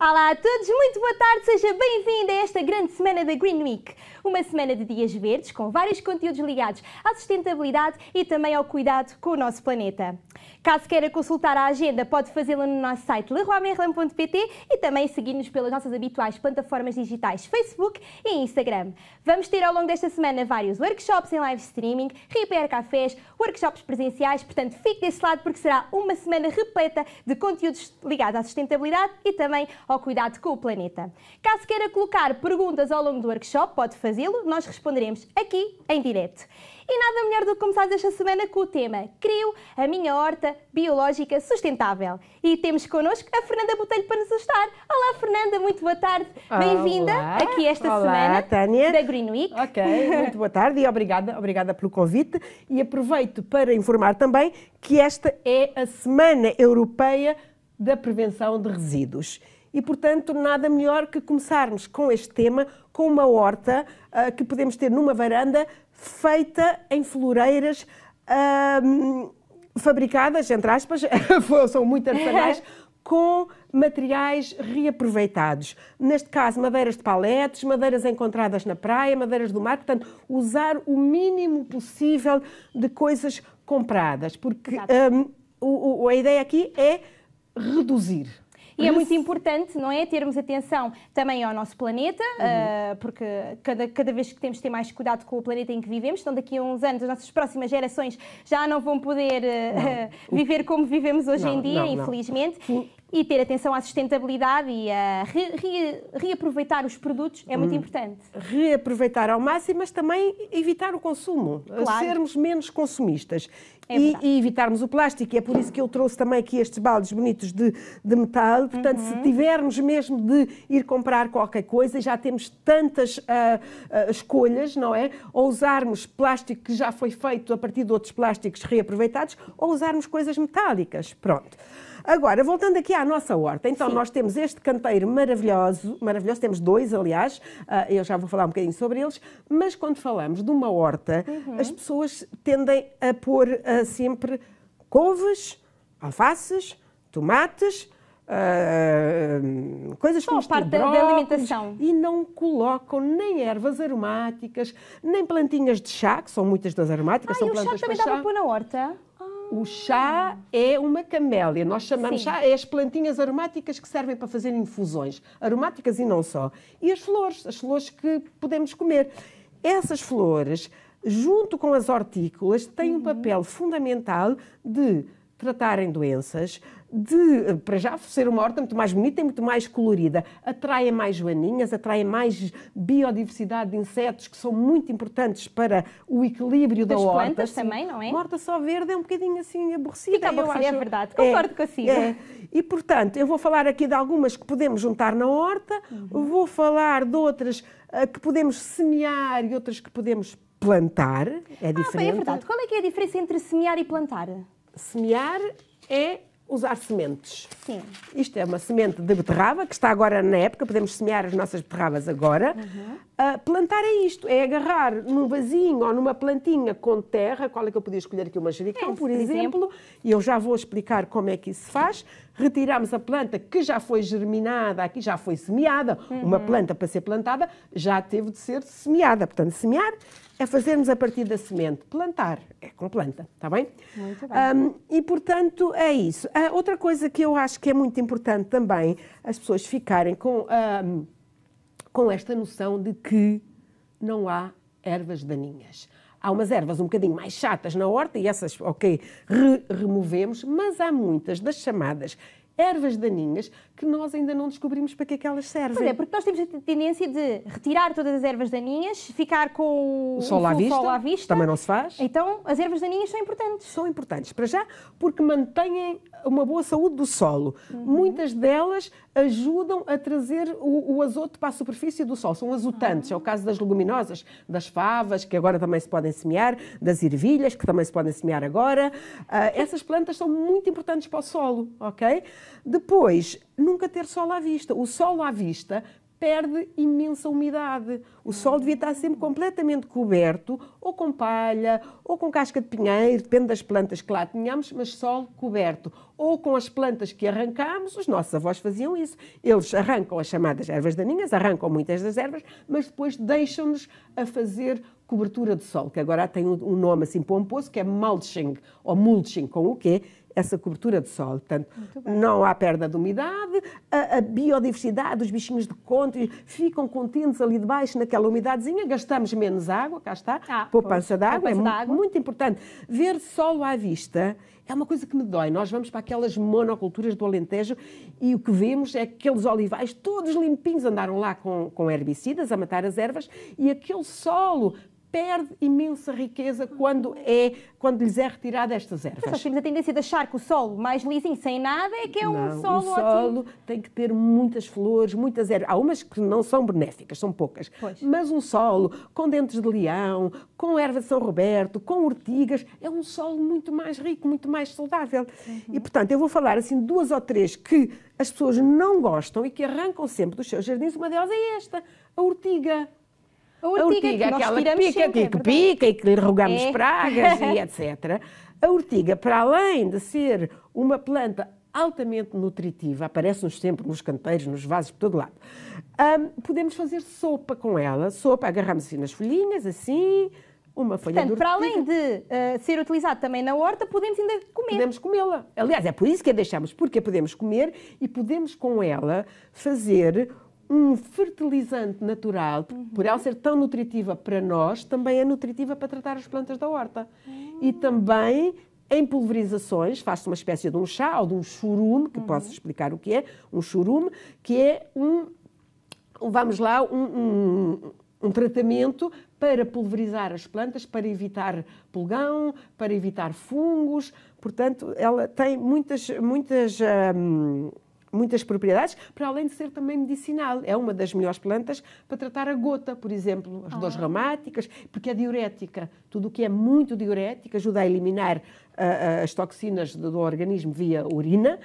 Olá a todos, muito boa tarde, seja bem-vindo a esta grande semana da Green Week. Uma semana de dias verdes, com vários conteúdos ligados à sustentabilidade e também ao cuidado com o nosso planeta. Caso queira consultar a agenda, pode fazê-la no nosso site leroymerlin.pt e também seguir-nos pelas nossas habituais plataformas digitais Facebook e Instagram. Vamos ter ao longo desta semana vários workshops em live streaming, repair cafés, workshops presenciais, portanto fique desse lado porque será uma semana repleta de conteúdos ligados à sustentabilidade e também ao cuidado com o planeta. Caso queira colocar perguntas ao longo do workshop, pode fazê-lo, nós responderemos aqui em direto. E nada melhor do que começar esta semana com o tema Crio a minha horta biológica sustentável. E temos connosco a Fernanda Botelho para nos ajudar. Olá, Fernanda, muito boa tarde. Bem-vinda aqui esta Olá, semana Tânia. da Green Week. Ok, muito boa tarde e obrigada, obrigada pelo convite. E aproveito para informar também que esta é a Semana Europeia da Prevenção de Resíduos. E, portanto, nada melhor que começarmos com este tema, com uma horta uh, que podemos ter numa varanda, feita em floreiras. Uh, fabricadas, entre aspas, são muito artesanais, com materiais reaproveitados. Neste caso, madeiras de paletes, madeiras encontradas na praia, madeiras do mar, portanto, usar o mínimo possível de coisas compradas, porque um, o, o, a ideia aqui é reduzir. E é muito importante, não é? Termos atenção também ao nosso planeta, uhum. uh, porque cada, cada vez que temos que ter mais cuidado com o planeta em que vivemos, então daqui a uns anos as nossas próximas gerações já não vão poder uh, não. viver como vivemos hoje não, em dia, não, infelizmente. E ter atenção à sustentabilidade e a re, re, reaproveitar os produtos é muito hum. importante. Reaproveitar ao máximo, mas também evitar o consumo, claro. sermos menos consumistas é e, e, evitarmos o plástico. E é por isso que eu trouxe também aqui estes baldes bonitos de, de metal. Portanto, uhum. se tivermos mesmo de ir comprar qualquer coisa, já temos tantas uh, uh, escolhas, não é? Ou usarmos plástico que já foi feito a partir de outros plásticos reaproveitados, ou usarmos coisas metálicas. Pronto. Agora, voltando aqui à nossa horta, então Sim. nós temos este canteiro maravilhoso, maravilhoso, temos dois, aliás, ah, eu já vou falar um bocadinho sobre eles, mas quando falamos de uma horta, uhum. as pessoas tendem a pôr uh, sempre couves, alfaces, tomates, Uh, coisas Só como parte da, alimentação. E não colocam nem ervas aromáticas, nem plantinhas de chá, que são muitas das aromáticas. Ah, são e o chá também dá para pôr na horta? o chá é uma camélia. Nós chamamos Sim. chá é as plantinhas aromáticas que servem para fazer infusões, aromáticas e não só. E as flores, as flores que podemos comer. Essas flores, junto com as hortícolas, têm uhum. um papel fundamental de tratarem doenças, de, para já, ser uma horta muito mais bonita e muito mais colorida. Atraem mais joaninhas, atraem mais biodiversidade de insetos que são muito importantes para o equilíbrio das da horta. plantas assim, também, não é? Uma horta só verde é um bocadinho assim aborrecida. Fica aborrecida, é acho... é verdade. Concordo é, consigo. É. E, portanto, eu vou falar aqui de algumas que podemos juntar na horta, uhum. vou falar de outras eh, que podemos semear e outras que podemos plantar. É diferente. Ah, bem, é verdade. Qual é que é a diferença entre semear e plantar? Semear é usar sementes. Sim. Isto é uma semente de beterraba, que está agora na época, podemos semear as nossas beterrabas agora. Uhum. Uh, plantar é isto, é agarrar num vasinho ou numa plantinha com terra, qual é que eu podia escolher aqui, o manjericão, é, por, exemplo, e eu já vou explicar como é que isso se faz. Retiramos a planta que já foi germinada, aqui já foi semeada, uhum. uma planta para ser plantada já teve de ser semeada. Portanto, semear é fazermos a partir da semente. Plantar é com planta, está bem? Muito bem. Um, e, portanto, é isso. Uh, outra coisa que eu acho que é muito importante também as pessoas ficarem com, um, com esta noção de que não há ervas daninhas. Há umas ervas um bocadinho mais chatas na horta e essas, ok, re removemos, mas há muitas das chamadas ervas daninhas que nós ainda não descobrimos para que é que elas servem. Pois é, porque nós temos a tendência de retirar todas as ervas daninhas, ficar com o, solo sol, à vista, sol, à vista, Também não se faz. Então, as ervas daninhas são importantes. São importantes, para já, porque mantêm uma boa saúde do solo. Uhum. Muitas delas ajudam a trazer o, o, azoto para a superfície do solo. São azotantes. Uhum. É o caso das leguminosas, das favas, que agora também se podem semear, das ervilhas, que também se podem semear agora. Uh, essas plantas são muito importantes para o solo, ok? Depois, nunca ter sol à vista. O sol à vista perde imensa umidade. O sol devia estar sempre completamente coberto, ou com palha, ou com casca de pinheiro, depende das plantas que lá tínhamos, mas sol coberto. Ou com as plantas que arrancámos, os nossos avós faziam isso. Eles arrancam as chamadas ervas daninhas, arrancam muitas das ervas, mas depois deixam-nos a fazer cobertura de sol, que agora tem um nome assim pomposo, que é mulching, ou mulching, com o quê? essa cobertura de sol. Portanto, não há perda de umidade, a, a, biodiversidade, os bichinhos de conto ficam contentes ali debaixo naquela umidadezinha, gastamos menos água, cá está, ah, poupança de água, é água. muito importante. Ver solo à vista é uma coisa que me dói. Nós vamos para aquelas monoculturas do Alentejo e o que vemos é aqueles olivais todos limpinhos, andaram lá com, com herbicidas a matar as ervas e aquele solo perde imensa riqueza quando, é, quando lhes é retirada estas ervas. Mas nós temos a tendência de achar que o solo mais lisinho, sem nada, é que é um solo ótimo. O solo ótimo. tem que ter muitas flores, muitas ervas. Há umas que não são benéficas, são poucas. Pois. Mas um solo com dentes de leão, com erva de São Roberto, com ortigas, é um solo muito mais rico, muito mais saudável. Uhum. E, portanto, eu vou falar assim duas ou três que as pessoas não gostam e que arrancam sempre dos seus jardins. Uma delas é esta, a ortiga. A urtiga, a urtiga que aquela pica, sempre, que, tipo é pica e que lhe rogamos é. pragas e etc. A urtiga, para além de ser uma planta altamente nutritiva, aparece-nos sempre nos canteiros, nos vasos, por todo lado. Um, podemos fazer sopa com ela. Sopa, agarramos assim nas folhinhas, assim, uma folha Portanto, de para além de uh, ser utilizado também na horta, podemos ainda comer. Podemos comê-la. Aliás, é por isso que a deixamos, porque a podemos comer e podemos com ela fazer um fertilizante natural, uhum. por ela ser tão nutritiva para nós, também é nutritiva para tratar as plantas da horta. Uhum. E ah. também em pulverizações, faz-se uma espécie de um chá ou de um churume, que uhum. posso explicar o que é, um churume, que é um, vamos lá, um, um, um tratamento para pulverizar as plantas, para evitar pulgão, para evitar fungos. Portanto, ela tem muitas, muitas hum, muitas propriedades, para além de ser também medicinal. É uma das melhores plantas para tratar a gota, por exemplo, as ah. dores reumáticas, porque é diurética. Tudo o que é muito diurético ajuda a eliminar uh, as toxinas do, do organismo via urina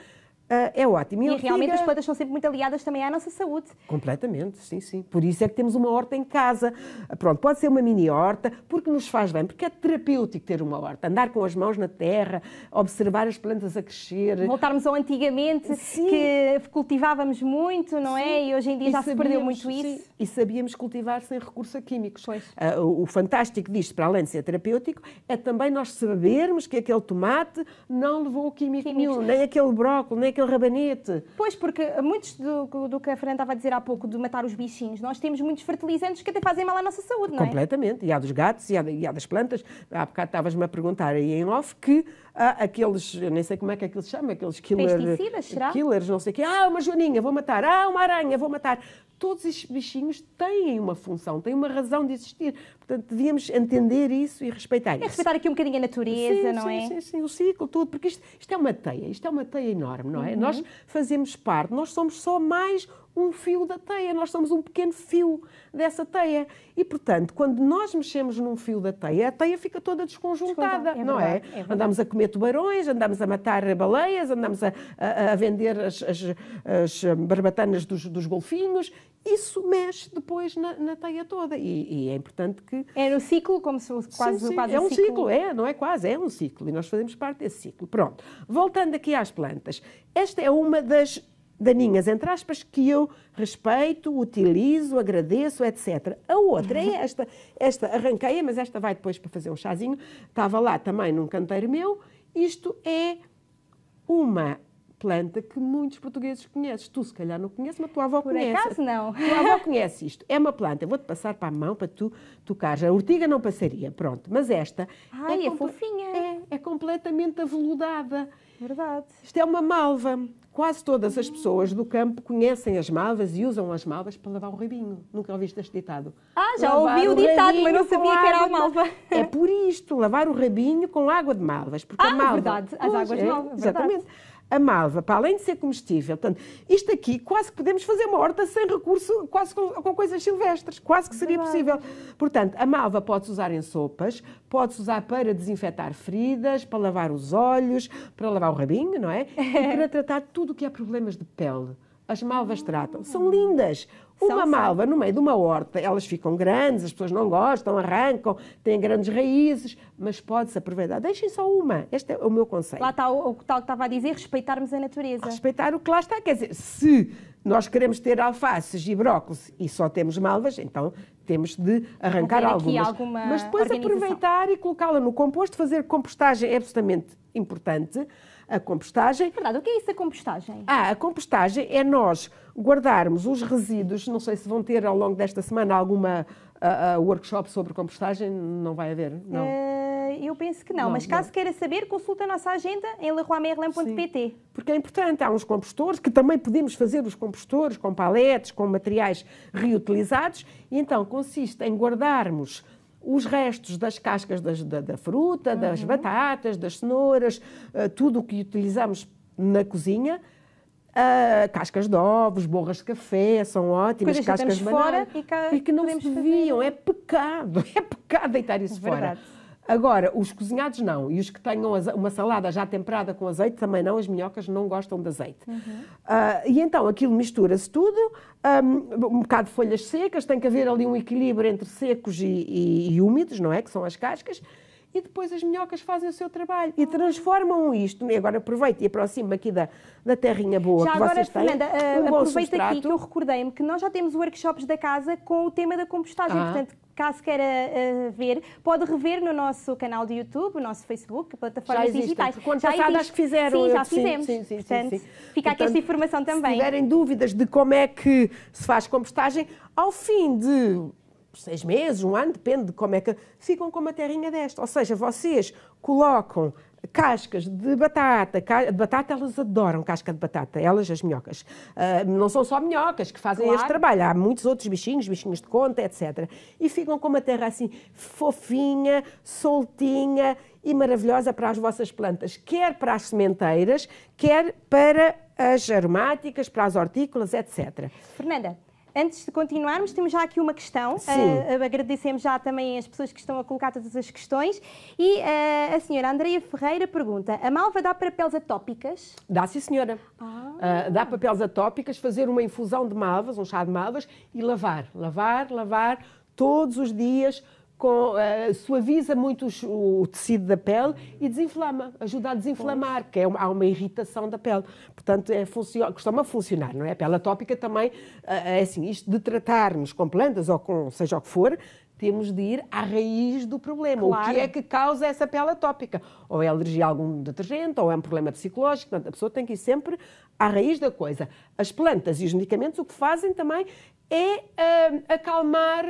ah, é ótimo. E, e realmente as plantas são sempre muito aliadas também à nossa saúde. Completamente, sim, sim. Por isso é que temos uma horta em casa. Ah, pronto, pode ser uma mini horta, porque nos faz bem, porque é terapêutico ter uma horta. Andar com as mãos na terra, observar as plantas a crescer. Voltarmos ao antigamente, sim. que cultivávamos muito, não é? sim. é? E hoje em dia e já sabíamos, se perdeu muito sim. isso. E sabíamos cultivar sem recurso a químicos. Uh, o, fantástico disto, para além de ser terapêutico, é também nós sabermos que aquele tomate não levou químico nenhum, nem aquele brócolis, nem aquele aquele rabanete. Pois, porque muitos do, do que a Fernanda estava a dizer há pouco, de matar os bichinhos, nós temos muitos fertilizantes que até fazem mal à nossa saúde, não é? Completamente. E há dos gatos e há, e há das plantas. Há bocado estavas-me a perguntar aí em off que há aqueles, eu nem sei como é que aquilo é se chama, aqueles killer, Pesticidas, será? killers, não sei o quê. Ah, uma joaninha, vou matar. Ah, uma aranha, vou matar todos estes bichinhos têm uma função, têm uma razão de existir. Portanto, devíamos entender isso e respeitar é isso. É respeitar aqui um bocadinho a natureza, sim, não sim, é? Sim, sim, o ciclo, tudo, porque isto, isto, é uma teia, isto é uma teia enorme, não é? Uhum. Nós fazemos parte, nós somos só mais um fio da teia, nós somos um pequeno fio dessa teia. E, portanto, quando nós mexemos num fio da teia, a teia fica toda desconjuntada, é, é verdade, não é? é andamos a comer tubarões, andamos a matar baleias, andamos a, a, a vender as, as, as barbatanas dos, dos, golfinhos. Isso mexe depois na, na teia toda e, e, é importante que... Era é um ciclo, como se fosse quase, sim, sim. quase é um ciclo. ciclo. É, não é quase, é um ciclo e nós fazemos parte desse ciclo. Pronto, voltando aqui às plantas, esta é uma das daninhas, entre aspas, que eu respeito, utilizo, agradeço, etc. A outra é esta, esta arranqueia, mas esta vai depois para fazer um chazinho, estava lá também num canteiro meu, isto é uma planta que muitos portugueses conhecem. Tu, se calhar, não conheces, mas tua avó Por conhece. Por acaso, não. Tua avó conhece isto. É uma planta. Vou-te passar para a mão para tu tocar. A urtiga não passaria, pronto. Mas esta... É Ai, é, é fofinha. É, é completamente aveludada. Verdade. Isto é uma malva. Quase todas as pessoas do campo conhecem as malvas e usam as malvas para lavar o rabinho. Nunca ouviste este ditado? Ah, já lavar ouvi o, o ditado, mas não sabia que era a malva. É por isto, lavar o rabinho com água de malvas. Porque ah, a malva... verdade, as águas de é, malva. É exatamente. Verdade a malva, para além de ser comestível, portanto, isto aqui quase que podemos fazer uma horta sem recurso, quase com, com coisas silvestres, quase que seria possível. Portanto, a malva pode-se usar em sopas, pode-se usar para desinfetar feridas, para lavar os olhos, para lavar o rabinho, não é? E para tratar tudo o que há é problemas de pele. As malvas ah. tratam. São lindas. Uma malva no meio de uma horta, elas ficam grandes, as pessoas não gostam, arrancam, têm grandes raízes, mas pode-se aproveitar. Deixem só uma. Este é o meu conselho. Lá está o, o que estava a dizer, respeitarmos a natureza. Respeitar o que lá está. Quer dizer, se nós queremos ter alfaces e brócolis e só temos malvas, então temos de arrancar algumas. Mas depois aproveitar e colocá-la no composto, fazer compostagem é absolutamente importante. A compostagem. É verdade, o que é isso a compostagem? Ah, a compostagem é nós guardarmos os resíduos. Não sei se vão ter ao longo desta semana alguma uh, uh, workshop sobre compostagem. Não vai haver, não? Uh, eu penso que não, não mas caso não. queira saber, consulta a nossa agenda em leroymerlin.pt. Porque é importante, há uns compostores que também podemos fazer os compostores com paletes, com materiais reutilizados. E então consiste em guardarmos os restos das cascas das, da, da, fruta, uhum. das batatas, das cenouras, uh, tudo o que utilizamos na cozinha. Uh, cascas de ovos, borras de café, são ótimas, cascas de fora e, e, que não se deviam. Fazer. É pecado, é pecado deitar isso fora. Agora, os cozinhados não, e os que tenham uma salada já temperada com azeite também não, as minhocas não gostam de azeite. Uhum. Uh, e então aquilo mistura-se tudo, um, um, bocado de folhas secas, tem que haver ali um equilíbrio entre secos e, e, e úmidos, não é? Que são as cascas e depois as minhocas fazem o seu trabalho e transformam isto. E agora aproveito e aproximo aqui da, da terrinha boa já que agora, vocês têm. Fernanda, um eh, aproveito aqui que eu recordei-me que nós já temos workshops da casa com o tema da compostagem, ah. portanto, caso queira uh, ver, pode rever no nosso canal do YouTube, no nosso Facebook, plataformas já digitais. já passado que fizeram. Sim, já fizemos. Sim, sim, Portanto, sim, sim. fica aqui esta informação também. Se tiverem dúvidas de como é que se faz compostagem, ao fim de seis meses, um ano, depende de como é que. ficam com uma terrinha desta. Ou seja, vocês colocam cascas de batata, de batata elas adoram casca de batata, elas as minhocas. Uh, não são só minhocas que fazem claro. este trabalho, há muitos outros bichinhos, bichinhos de conta, etc. E ficam com uma terra assim fofinha, soltinha e maravilhosa para as vossas plantas, quer para as sementeiras, quer para as aromáticas, para as hortícolas, etc. Fernanda, Antes de continuarmos, temos já aqui uma questão. Uh, agradecemos já também as pessoas que estão a colocar todas as questões. E uh, a senhora Andreia Ferreira pergunta: a malva dá para peles atópicas? Dá, sim, senhora. Ah. Uh, dá para peles atópicas, fazer uma infusão de malvas, um chá de malvas e lavar. Lavar, lavar, todos os dias com, uh, suaviza muito os, o tecido da pele e desinflama, ajuda a desinflamar, que é uma, há uma irritação da pele. Portanto, é costuma funcionar, não é? A pele atópica também, uh, é assim, isto de tratarmos com plantas ou com seja o que for, temos de ir à raiz do problema. Claro. O que é que causa essa pele atópica? Ou é alergia a algum detergente, ou é um problema psicológico. Portanto, a pessoa tem que ir sempre à raiz da coisa. As plantas e os medicamentos o que fazem também é um, acalmar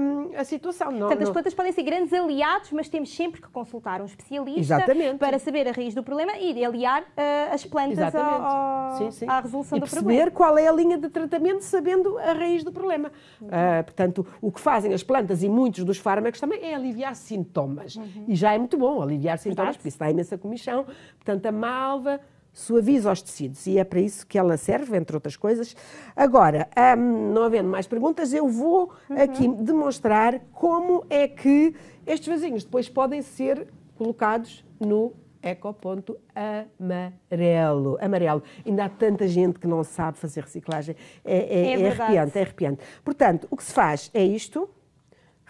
hum, a situação. Não, Portanto, não... as plantas podem ser grandes aliados, mas temos sempre que consultar um especialista Exatamente. para saber a raiz do problema e aliar uh, as plantas ao, ao, sim, sim. à resolução e do problema. perceber qual é a linha de tratamento sabendo a raiz do problema. Uhum. Uh, portanto, o que fazem as plantas e muitos dos fármacos também é aliviar sintomas. Uhum. E já é muito bom aliviar sintomas, Verdade. porque isso dá imensa comissão. Portanto, a malva suaviza os tecidos e é para isso que ela serve, entre outras coisas. Agora, hum, não havendo mais perguntas, eu vou uhum. aqui demonstrar como é que estes vasinhos depois podem ser colocados no ecoponto amarelo. Amarelo. Ainda há tanta gente que não sabe fazer reciclagem. É, é, é, é arrepiante, é arrepiante. Portanto, o que se faz é isto.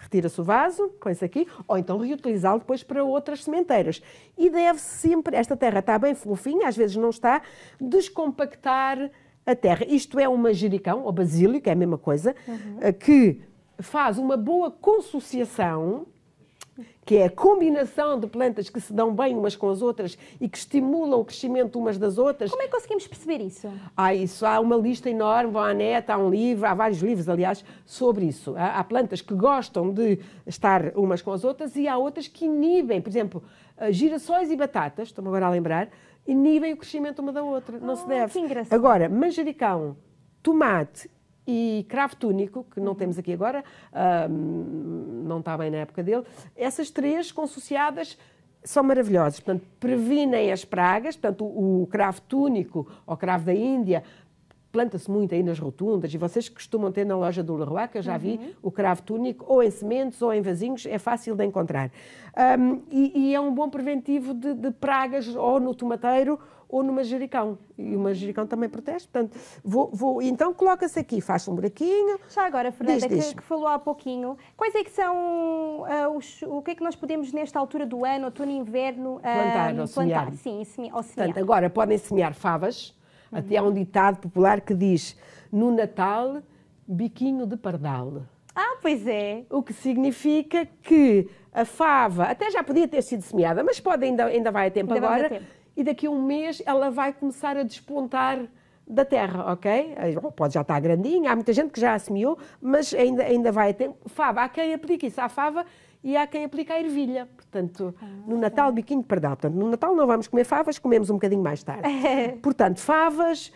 Retira-se o vaso, põe-se aqui, ou então reutilizá-lo depois para outras sementeiras. E deve sempre, esta terra está bem fofinha, às vezes não está, descompactar a terra. Isto é um manjericão ou basílico, é a mesma coisa, uhum. Eh, que faz uma boa consociação que é a combinação de plantas que se dão bem umas com as outras e que estimulam o crescimento umas das outras. Como é que conseguimos perceber isso? Há ah, isso, há uma lista enorme, vão à neta, há um livro, há vários livros, aliás, sobre isso. Há, há plantas que gostam de estar umas com as outras e há outras que inibem, por exemplo, ah, girassóis e batatas, estou-me agora a lembrar, inibem o crescimento uma da outra, não oh, se ah, deve. Que engraçado. Agora, manjericão, tomate e Cravo Túnico, que não uhum. temos aqui agora, não está bem na época dele. Essas três consociadas são maravilhosas. Portanto, previnem as pragas, portanto, o, o cravo túnico ou cravo da Índia planta-se muito aí nas rotundas e vocês costumam ter na loja do Leroy, que eu já uhum. vi, o cravo túnico, ou em sementes ou em vasinhos, é fácil de encontrar. Um, e, e, é um bom preventivo de, de pragas ou no tomateiro ou no manjericão. E o manjericão também protege, portanto, vou, vou então coloca-se aqui, faz um buraquinho. Já agora, Fernanda, diz, que, que, falou há pouquinho, quais é que são uh, os, o que é que nós podemos nesta altura do ano, outono e inverno, uh, plantar, ou plantar? Sim, seme, ou semear. Portanto, agora podem semear favas, uhum. até há um ditado popular que diz, no Natal, biquinho de pardal. Ah, pois é. O que significa que a fava até já podia ter sido semeada, mas pode ainda, ainda vai a tempo ainda agora. Vai a tempo e daqui a um mês ela vai começar a despontar da terra, ok? Pode já estar grandinha, há muita gente que já semeou, mas ainda, ainda vai a tempo. Fava, há quem aplique isso à fava e há quem aplique a ervilha. Portanto, ah, no Natal, biquinho de pardal. Portanto, no Natal não vamos comer favas, comemos um bocadinho mais tarde. Portanto, favas,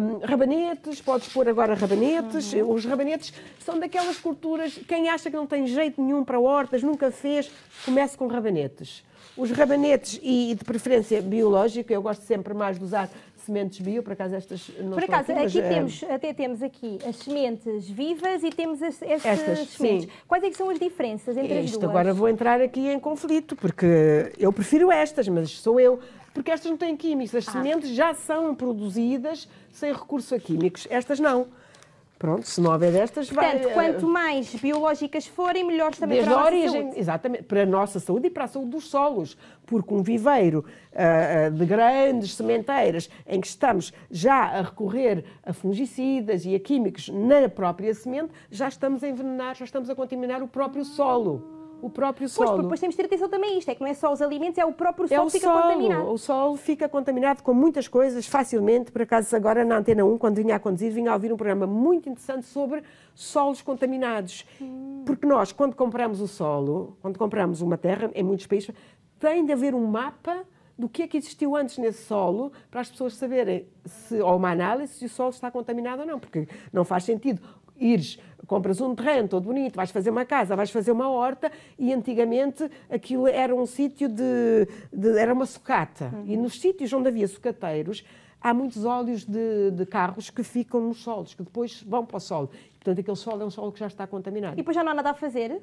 um, rabanetes, podes pôr agora rabanetes. Uhum. Os rabanetes são daquelas culturas, quem acha que não tem jeito nenhum para hortas, nunca fez, comece com rabanetes. Os rabanetes, e, de preferência biológico, eu gosto sempre mais de usar sementes bio, por acaso estas não Por acaso, aqui, mas, aqui é... temos, até temos aqui as sementes vivas e temos as, as estas sementes. Sim. Quais é que são as diferenças entre Isto, as duas? Agora vou entrar aqui em conflito, porque eu prefiro estas, mas sou eu. Porque estas não têm químicos, as ah. sementes já são produzidas sem recurso a químicos, estas não. Pronto, se não houver destas, vai. Portanto, eh, quanto mais biológicas forem, melhores também Desde para a, nossa origem, saúde. Exatamente, para a nossa saúde e para a saúde dos solos. Porque um viveiro uh, de grandes sementeiras, em que estamos já a recorrer a fungicidas e a químicos na própria semente, já estamos a envenenar, já estamos a contaminar o próprio solo o próprio pois, solo. Pois, depois temos de ter atenção também isto, é que não é só os alimentos, é o próprio é solo é o que fica solo. contaminado. O solo fica contaminado com muitas coisas facilmente, por acaso agora na Antena 1, quando vinha a conduzir, vinha a ouvir um programa muito interessante sobre solos contaminados. Hum. Porque nós, quando compramos o solo, quando compramos uma terra, em muitos países, tem de haver um mapa do que é que existiu antes nesse solo para as pessoas saberem se, ou uma análise se o solo está contaminado ou não, porque não faz sentido ires, compras um terreno todo bonito, vais fazer uma casa, vais fazer uma horta, e antigamente aquilo era um sítio de, de, era uma sucata. Uhum. E nos sítios onde havia sucateiros, há muitos óleos de, de, carros que ficam nos solos, que depois vão para o solo. Portanto, aquele solo é um solo que já está contaminado. E depois já não há nada a fazer?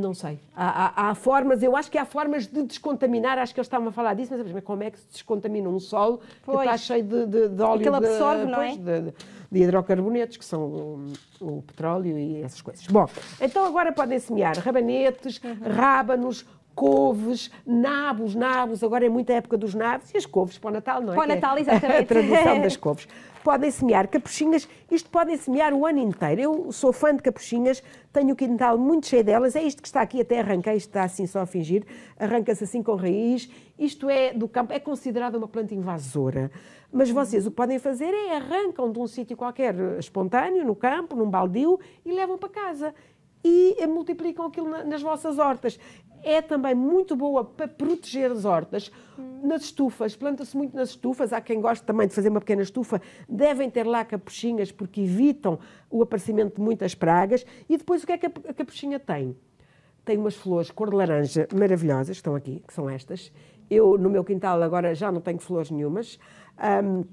Não sei. Há, há, há, formas, eu acho que há formas de descontaminar, acho que eles estavam a falar disso, mas, como é que se descontamina um solo pois. que está cheio de, de, de óleo? Aquilo absorve, de, não é? De, de, hidrocarbonetos, que são o, o, petróleo e essas coisas. Bom, então agora podem semear rabanetes, uhum. rábanos, couves, nabos, nabos, agora é muita época dos nabos e as couves para o Natal, não é? Para o é Natal, exatamente. É a tradução das couves. Podem semear capuchinhas, isto podem semear o ano inteiro. Eu sou fã de capuchinhas, tenho o quintal muito cheio delas, é isto que está aqui, até arranquei, isto está assim só a fingir, arranca-se assim com raiz, isto é do campo, é considerada uma planta invasora. Mas vocês o que podem fazer é arrancam de um sítio qualquer, espontâneo, no campo, num baldio, e levam para casa e multiplicam aquilo nas vossas hortas é também muito boa para proteger as hortas. Nas estufas, planta-se muito nas estufas. Há quem goste também de fazer uma pequena estufa, devem ter lá capuchinhas porque evitam o aparecimento de muitas pragas. E depois o que é que a capuchinha tem? Tem umas flores cor de laranja maravilhosas, que estão aqui, que são estas. Eu, no meu quintal, agora já não tenho flores nenhumas. Um,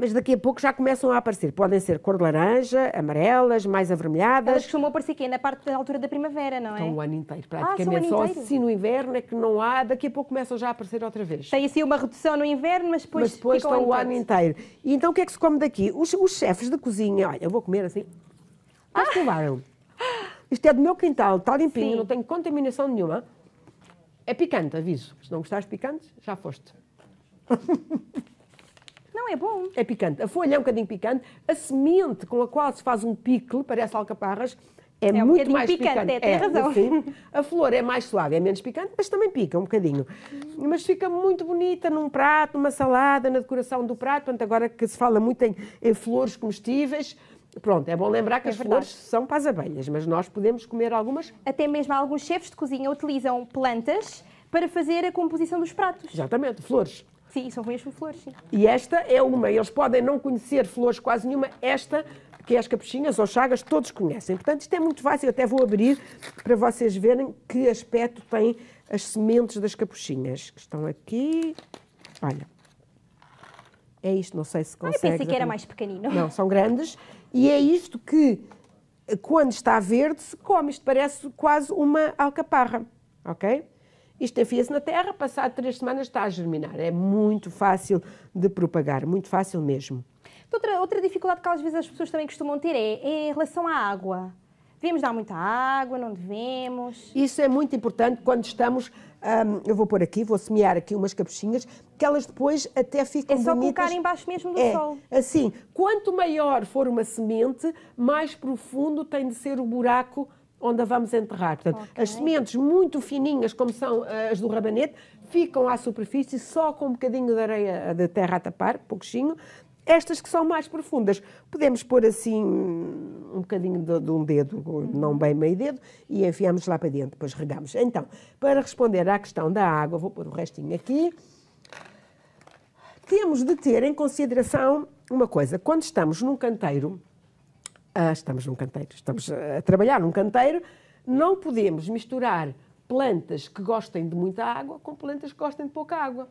mas daqui a pouco já começam a aparecer. Podem ser cor de laranja, amarelas, mais avermelhadas. Elas costumam aparecer aqui na parte da altura da primavera, não é? Estão o ano inteiro, ah, praticamente. Ah, só inteiro. assim no inverno é que não há, daqui a pouco começam já a aparecer outra vez. Tem assim uma redução no inverno, mas depois. Mas depois estão o ano inteiro. E então o que é que se come daqui? Os, os chefes de cozinha, olha, eu vou comer assim. Ah. Mas Isto é do meu quintal, está limpinho, Sim. não tem contaminação nenhuma. É picante, aviso. Se não gostares de picantes, já foste. Não é bom. É picante. A folha é um bocadinho picante. A semente com a qual se faz um picle, parece alcaparras, é, é um muito mais picante. picante. É, tem é, razão. a flor é mais suave, é menos picante, mas também pica um bocadinho. Hum. Mas fica muito bonita num prato, numa salada, na decoração do prato. Portanto, agora que se fala muito em, em flores comestíveis, Pronto, é bom lembrar que é as verdade. flores são para as abelhas, mas nós podemos comer algumas. Até mesmo alguns chefes de cozinha utilizam plantas para fazer a composição dos pratos. Exatamente, flores. Sim, são com flores, sim. E esta é uma. Eles podem não conhecer flores quase nenhuma. Esta, que é as capuchinhas ou chagas, todos conhecem. Portanto, isto é muito fácil. Eu até vou abrir para vocês verem que aspecto têm as sementes das capuchinhas. Que estão aqui. Olha. É isto, não sei se consegue. Ah, eu pensei que era mais pequenino. Não, são grandes. E é isto que, quando está verde, se come. Isto parece quase uma alcaparra. Ok? Isto enfia-se na terra, passado três semanas está a germinar. É muito fácil de propagar, muito fácil mesmo. Outra, outra dificuldade que às vezes as pessoas também costumam ter é, é em relação à água. Devemos dar muita água, não devemos? Isso é muito importante quando estamos um, eu vou pôr aqui, vou semear aqui umas capuchinhas, que elas depois até ficam bonitas. É só bonitas. colocar embaixo mesmo do é, sol. Assim, quanto maior for uma semente, mais profundo tem de ser o buraco onde a vamos enterrar. Portanto, okay. as sementes muito fininhas, como são eh, as do rabanete, ficam à superfície só com um bocadinho de areia eh, de terra a tapar, pouquinho. Estas que são mais profundas, podemos pôr assim um bocadinho de, de um dedo, não bem meio dedo, e enfiamos lá para dentro, depois regamos. Então, para responder à questão da água, vou pôr o restinho aqui. Temos de ter em consideração uma coisa: quando estamos num canteiro, ah, estamos num canteiro, estamos a trabalhar num canteiro, não podemos misturar plantas que gostem de muita água com plantas que gostem de pouca água,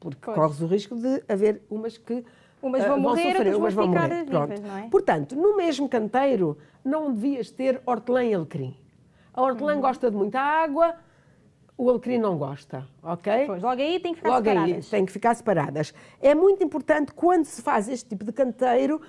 porque pois. corres o risco de haver umas que umas ah, vão, uh, vão morrer, sofrer, umas vão morrer. Vivas, é? Portanto, no mesmo canteiro não devias ter hortelã e alecrim. A hortelã uhum. gosta de muita água, o alecrim não gosta, ok? Pois, logo aí tem que ficar logo separadas. Aí, tem que ficar separadas. É muito importante, quando se faz este tipo de canteiro,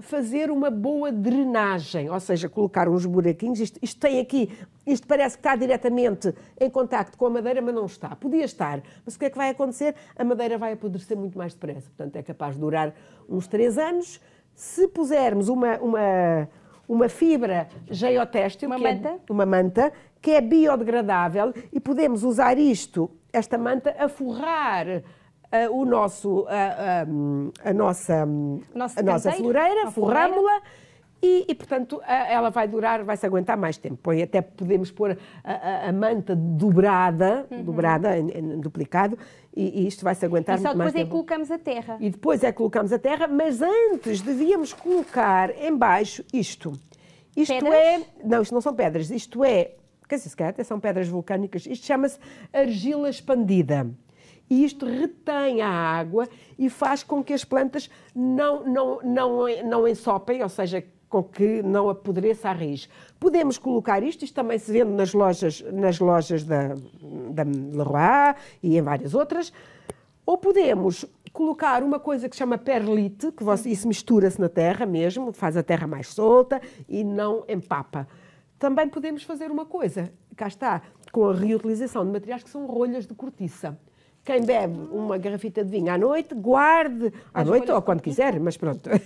fazer uma boa drenagem, ou seja, colocar uns buraquinhos. Isto, isto, tem aqui, isto parece que está diretamente em contacto com a madeira, mas não está. Podia estar, mas o que é que vai acontecer? A madeira vai apodrecer muito mais depressa. Portanto, é capaz de durar uns três anos. Se pusermos uma, uma, uma fibra geotéstil, uma é manta. É, uma manta, que é biodegradável, e podemos usar isto, esta manta, a forrar uh, o nosso, uh, ah, um, ah, a nossa, nosso a nossa floreira, forrâmula. E, e, portanto, ela vai durar, vai se aguentar mais tempo. Põe, até podemos pôr a, a, a manta dobrada, uhum. dobrada em, em duplicado, e, e, isto vai se aguentar e só depois é que colocamos a terra. E depois é que colocamos a terra, mas antes devíamos colocar embaixo isto. Isto pedras? é. Não, isto não são pedras, isto é. Quer dizer, se calhar até são pedras vulcânicas. Isto chama-se argila expandida e isto retém a água e faz com que as plantas não, não, não, não ensopem, ou seja, com que não apodreça a raiz. Podemos colocar isto, isto também se vende nas lojas, nas lojas da, da Leroy e em várias outras, ou podemos colocar uma coisa que chama perlite, que você, isso mistura-se na terra mesmo, faz a terra mais solta e não empapa. Também podemos fazer uma coisa, cá está, com a reutilização de materiais que são rolhas de cortiça quem bebe uma garrafita de vinho à noite, guarde, à noite ou quando quiser, mas pronto.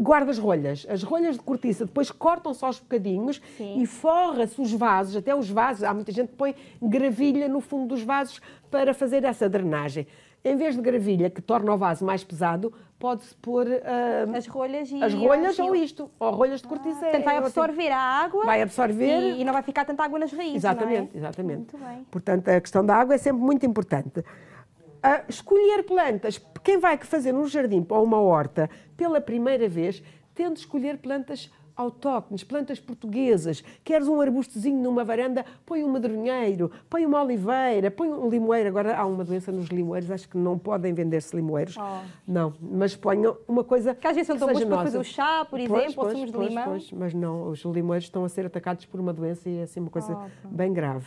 guarda as rolhas, as rolhas de cortiça, depois cortam-se aos bocadinhos Sim. e forra-se os vasos, até os vasos, há muita gente que põe gravilha no fundo dos vasos para fazer essa drenagem em vez de gravilha, que torna o vaso mais pesado, pode-se pôr uh, as rolhas, as rolhas assim ou isto, ou rolhas de ah, corticeira. portanto, vai é absorver a água vai absorver... E, e, não vai ficar tanta água nas raízes. É? Exatamente, é? exatamente. Muito bem. Portanto, a questão da água é sempre muito importante. Uh, escolher plantas. Quem vai fazer um jardim ou uma horta pela primeira vez, tende a escolher plantas autóctones, plantas portuguesas. Queres um arbustozinho numa varanda? Põe um madronheiro, põe uma oliveira, põe um limoeiro. Agora há uma doença nos limoeiros, acho que não podem vender-se limoeiros. Oh. Não, mas ponham uma coisa. Que às vezes são tão para fazer o chá, por exemplo, pois, ou sumos de limão. Pois, mas não, os limoeiros estão a ser atacados por uma doença e é assim uma coisa oh, bem grave.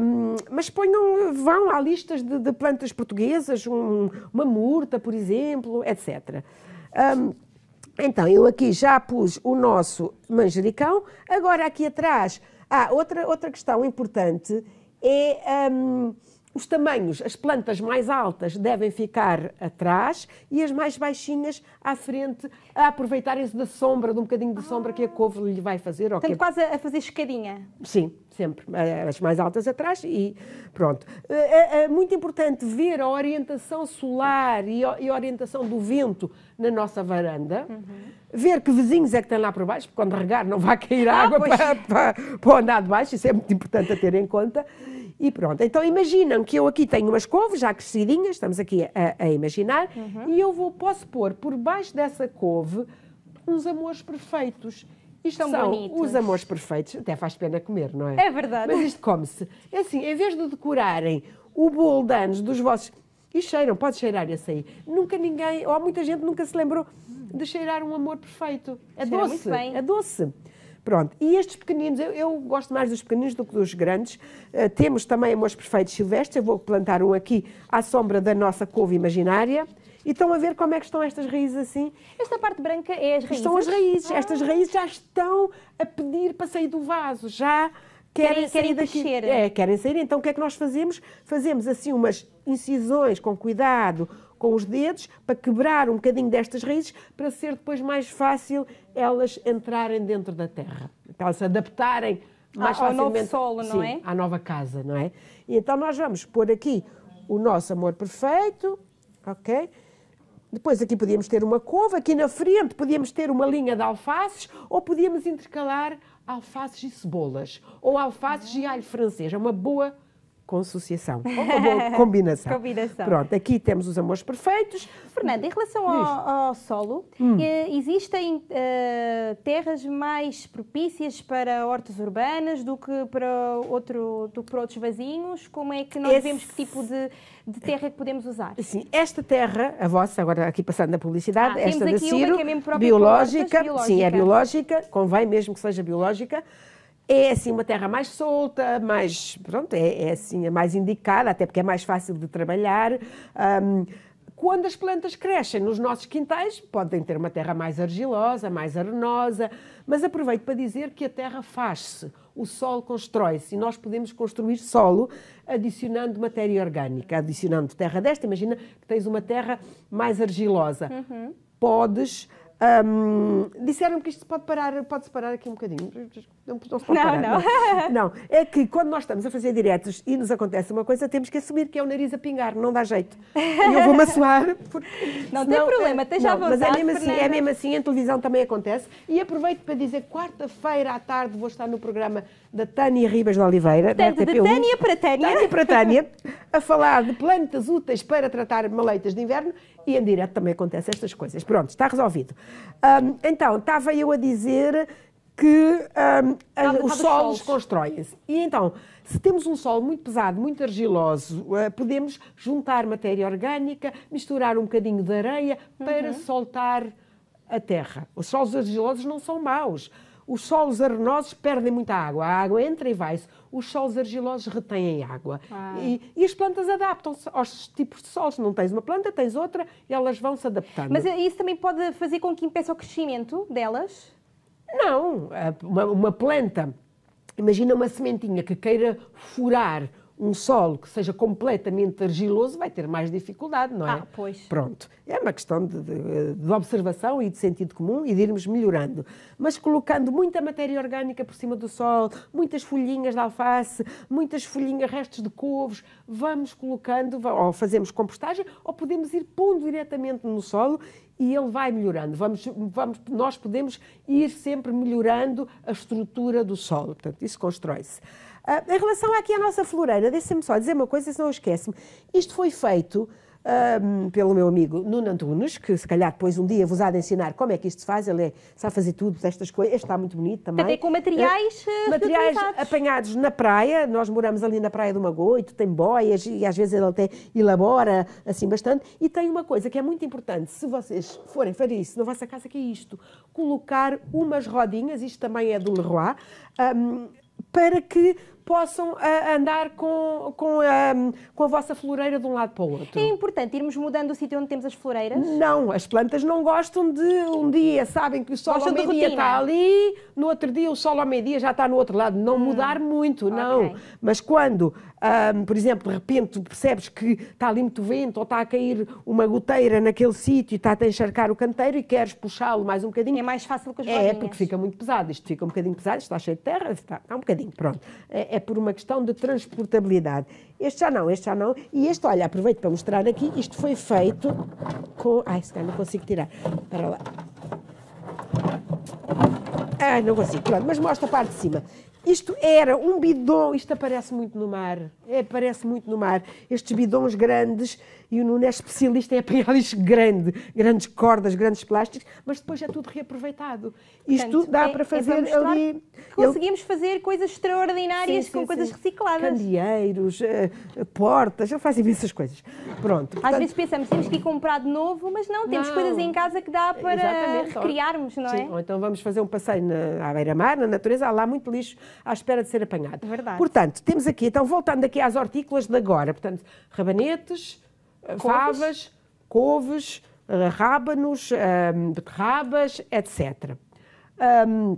Um, mas ponham, vão a listas de, de plantas portuguesas, um, uma murta, por exemplo, etc. Um, então, eu aqui já pus o nosso manjericão. Agora, aqui atrás, ah, outra, outra questão importante é. Um, os tamanhos, as plantas mais altas devem ficar atrás e as mais baixinhas à frente, a aproveitarem-se da sombra, de um bocadinho de ah. sombra que a ah. couve lhe vai fazer. Portanto, okay. quase a fazer escadinha. Sim, sempre. As mais altas atrás e pronto. É muito importante ver a orientação solar e a orientação do vento na nossa varanda. Uhum. Ver que vizinhos é que estão lá por baixo, porque quando regar não vai cair ah, água ah, para, para, para o andar de baixo, isso é muito importante a ter em conta. E pronto, então imaginam que eu aqui tenho umas couves já crescidinhas, estamos aqui a, a imaginar, uhum. e eu vou, posso pôr por baixo dessa couve uns amores perfeitos. Isto são, são bonitos. os amores perfeitos, até faz pena comer, não é? É verdade. Mas isto come-se. É assim, em vez de decorarem o bolo de anos dos vossos. E cheiram, pode cheirar esse aí. Nunca ninguém, ou muita gente nunca se lembrou de cheirar um amor perfeito. É Cheira doce. Muito bem. É doce. Pronto. E estes pequeninos, eu, eu, gosto mais dos pequeninos do que dos grandes. Uh, temos também meus perfeitos silvestres. Eu vou plantar um aqui à sombra da nossa couve imaginária. E estão a ver como é que estão estas raízes assim? Esta parte branca é as raízes? as raízes. Ah. Estas raízes já estão a pedir para sair do vaso, já querem, querem, querem daqui, crescer. É, querem sair. Então o que é que nós fazemos? Fazemos assim umas incisões com cuidado, com os dedos para quebrar um bocadinho destas raízes para ser depois mais fácil elas entrarem dentro da terra, para elas se adaptarem mais ah, ao facilmente novo solo, sim, não é? à nova casa, não é? E então nós vamos pôr aqui o nosso amor perfeito, ok? Depois aqui podíamos ter uma couve, aqui na frente podíamos ter uma linha de alfaces ou podíamos intercalar alfaces e cebolas ou alfaces e alho francês. É uma boa com associação Ou com combinação. combinação. Pronto, aqui temos os amores perfeitos. Fernanda, em relação ao, ao, solo, hum. Eh, existem uh, terras mais propícias para hortas urbanas do que para, outro, do para outros vazinhos? Como é que nós Esse... vemos que tipo de, de terra é que podemos usar? Sim, esta terra, a vossa, agora aqui passando na publicidade, ah, esta da Ciro, é biológica, biológica, sim, é biológica, convém mesmo que seja biológica, é assim uma terra mais solta, mais pronto, é, é assim é mais indicada, até porque é mais fácil de trabalhar. Um, quando as plantas crescem nos nossos quintais, podem ter uma terra mais argilosa, mais arenosa, mas aproveito para dizer que a terra faz-se, o solo constrói-se e nós podemos construir solo adicionando matéria orgânica, adicionando terra desta. Imagina que tens uma terra mais argilosa. Uhum. Podes um, disseram que isto pode parar, pode parar aqui um bocadinho. Não, não se pode não, parar. Não. não. é que quando nós estamos a fazer diretos e nos acontece uma coisa, temos que assumir que é o nariz a pingar, não dá jeito. E eu vou-me assoar. Porque, não senão, tem problema, eh, esteja à vontade. Mas é mesmo, assim, é mesmo assim, em televisão também acontece. E aproveito para dizer, quarta-feira à tarde vou estar no programa da Tânia Ribas de Oliveira. Portanto, da de Tânia para Tânia. Tânia para Tânia, a falar de plantas úteis para tratar maleitas de inverno e em direto também acontecem estas coisas. Pronto, está resolvido. Um, então, estava eu a dizer que um, a, os solos constroem-se. E então, se temos um solo muito pesado, muito argiloso, uh, podemos juntar matéria orgânica, misturar um bocadinho de areia para uhum. soltar a terra. Os solos argilosos não são maus. Os solos arenosos perdem muita água, a água entra e vai-se. Os solos argilosos retêm água. Ah. E, e, as plantas adaptam-se aos tipos de solos. Não tens uma planta, tens outra, e elas vão se adaptando. Mas isso também pode fazer com que impeça o crescimento delas? Não. Uma, uma planta, imagina uma sementinha que queira furar um solo que seja completamente argiloso vai ter mais dificuldade, não é? Ah, pois. Pronto. É uma questão de, de, de, observação e de sentido comum e de irmos melhorando. Mas colocando muita matéria orgânica por cima do solo, muitas folhinhas de alface, muitas folhinhas, restos de couves, vamos colocando, ou fazemos compostagem, ou podemos ir pondo diretamente no solo e ele vai melhorando. Vamos, vamos, nós podemos ir sempre melhorando a estrutura do solo. Portanto, isso constrói-se. Uh, em relação aqui à nossa floreira, deixem me só dizer uma coisa, senão eu esqueço-me. Isto foi feito pelo meu amigo Nuno Antunes, que se calhar depois um dia vos há de ensinar como é que isto se faz, ele é, sabe fazer tudo, estas coisas, este está muito bonito também. Também com materiais uh, Materiais apanhados na praia, nós moramos ali na praia do Magoito, tem boias e às vezes ele até elabora assim bastante. E tem uma coisa que é muito importante, se vocês forem fazer isso na vossa casa, que é isto, colocar umas rodinhas, isto também é do Leroy, um, para que possam uh, andar com, com, ehm, com a vossa floreira de um lado para o outro. É importante irmos mudando o sítio onde temos as floreiras? Não, as plantas não gostam de um dia, sabem que o sol gostam ao meio-dia está ali, no outro dia o sol ao meio-dia já está no outro lado. Não hum. mudar muito, okay. não. Mas quando, ehm, por exemplo, de repente percebes que está ali muito vento ou está a cair uma goteira naquele sítio e está a encharcar o canteiro e queres puxá-lo mais um bocadinho. É mais fácil que as É, porque fica muito pesado. Isto fica um bocadinho pesado, está cheio de terra, está, está um bocadinho, pronto. É, é é por uma questão de transportabilidade. Este já não, este já não. E este, olha, aproveito para mostrar aqui, isto foi feito com... Ai, se calhar não consigo tirar. Para lá. Ah, não consigo. Pronto, mas mostra a parte de cima. Isto era um bidon, isto aparece muito no mar. É, parece muito no mar. Estes bidons grandes, e o Nuno é especialista em apanhar los grande, grandes cordas, grandes plásticos, mas depois é tudo reaproveitado. Isto dá é, para é fazer é ali. Conseguimos ele... fazer coisas extraordinárias sim, sim, com sim. coisas recicladas. Candeeiros, eh, portas, ele faz imensas coisas. Pronto. Portanto... Às vezes pensamos, temos que ir comprar de novo, mas não, temos não. coisas em casa que dá eh, para Exatamente. recriarmos, não é? Sim, ou então vamos fazer um passeio na, à beira-mar, na natureza, há lá muito lixo à espera de ser apanhado. Verdade. Portanto, temos aqui, então voltando aqui aqui às hortícolas de agora. Portanto, rabanetes, eh, couves. favas, couves, eh, rábanos, ehm, rabas, etc. Um, ehm,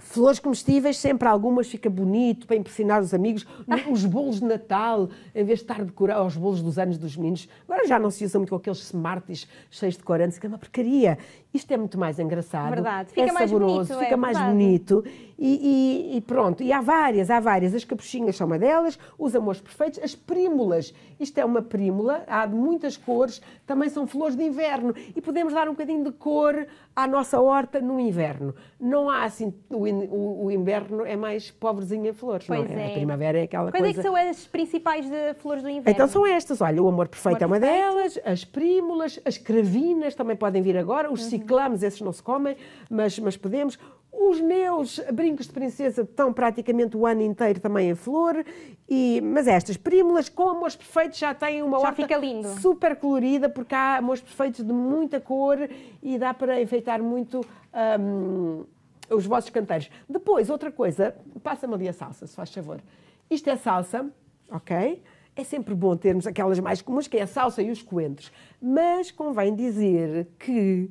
Flores comestíveis, sempre algumas, fica bonito para impressionar os amigos. Os bolos de Natal, em vez de estar decorar os bolos dos anos dos meninos, agora já não se usa muito com aqueles smarties cheios de corantes, que é uma porcaria isto é muito mais engraçado, verdade. Fica é mais saboroso, bonito, é fica é, mais verdade. bonito e, e, e, pronto. E há várias, há várias. As capuchinhas são uma delas, os amores perfeitos, as prímulas. Isto é uma prímula, há de muitas cores, também são flores de inverno e podemos dar um bocadinho de cor à nossa horta no inverno. Não há assim, o, o, o inverno é mais pobrezinho em flores, pois não é? é? A primavera é aquela Quais coisa. Quais é que são as principais de flores do inverno? Então são estas, olha, o amor perfeito amor é uma perfeito. delas, as prímulas, as cravinas também podem vir agora, os uhum reclames, esses não se comem, mas, mas podemos. Os meus brincos de princesa estão praticamente o ano inteiro também em flor, e, mas é estas prímulas, com amores perfeitos, já têm uma já horta super colorida, porque há amores perfeitos de muita cor e dá para enfeitar muito um, os vossos canteiros. Depois, outra coisa, passa-me ali a salsa, se faz favor. Isto é salsa, ok? É sempre bom termos aquelas mais comuns, que é a salsa e os coentros. Mas convém dizer que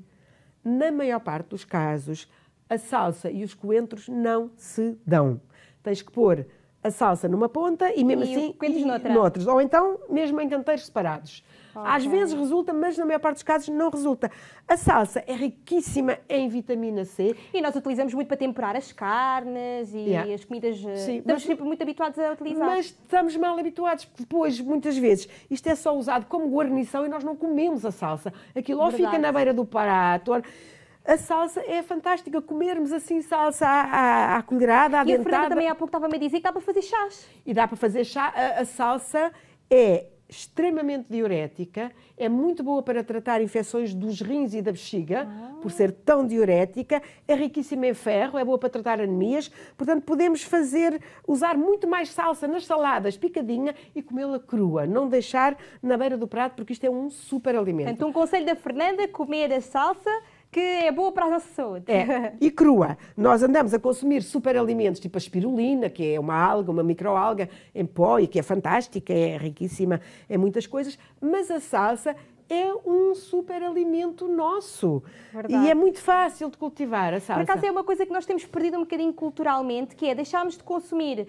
na maior parte dos casos, a salsa e os coentros não se dão. Tens que pôr a salsa numa ponta e mesmo e assim coentros noutros. noutros. Ou então mesmo em canteiros separados. Okay. Às vezes resulta, mas na maior parte dos casos não resulta. A salsa é riquíssima em vitamina C. E nós utilizamos muito para temperar as carnes e yeah. as comidas. Eh, Sim, estamos mas, sempre muito habituados a utilizar. Mas estamos mal habituados, pois muitas vezes isto é só usado como guarnição e nós não comemos a salsa. Aquilo ou fica na beira do prato. A salsa é fantástica, comermos assim salsa à, à, à colherada, à e dentada. E a Fernanda também há pouco estava-me a dizer que dá para fazer chás. E dá para fazer chá. a, a salsa é extremamente diurética, é muito boa para tratar infecções dos rins e da bexiga, ah. por ser tão diurética, é riquíssima em ferro, é boa para tratar anemias, portanto podemos fazer, usar muito mais salsa nas saladas, picadinha e comê-la crua, não deixar na beira do prato, porque isto é um super alimento. Então, um conselho da Fernanda, comer a salsa que é boa para a nossa saúde. É. E crua. Nós andamos a consumir superalimentos tipo a espirulina, que é uma alga, uma microalga em pó e que é fantástica, é riquíssima em muitas coisas, mas a salsa é um super alimento nosso. Verdade. E é muito fácil de cultivar a salsa. Por acaso é uma coisa que nós temos perdido um bocadinho culturalmente, que é deixarmos de consumir uh,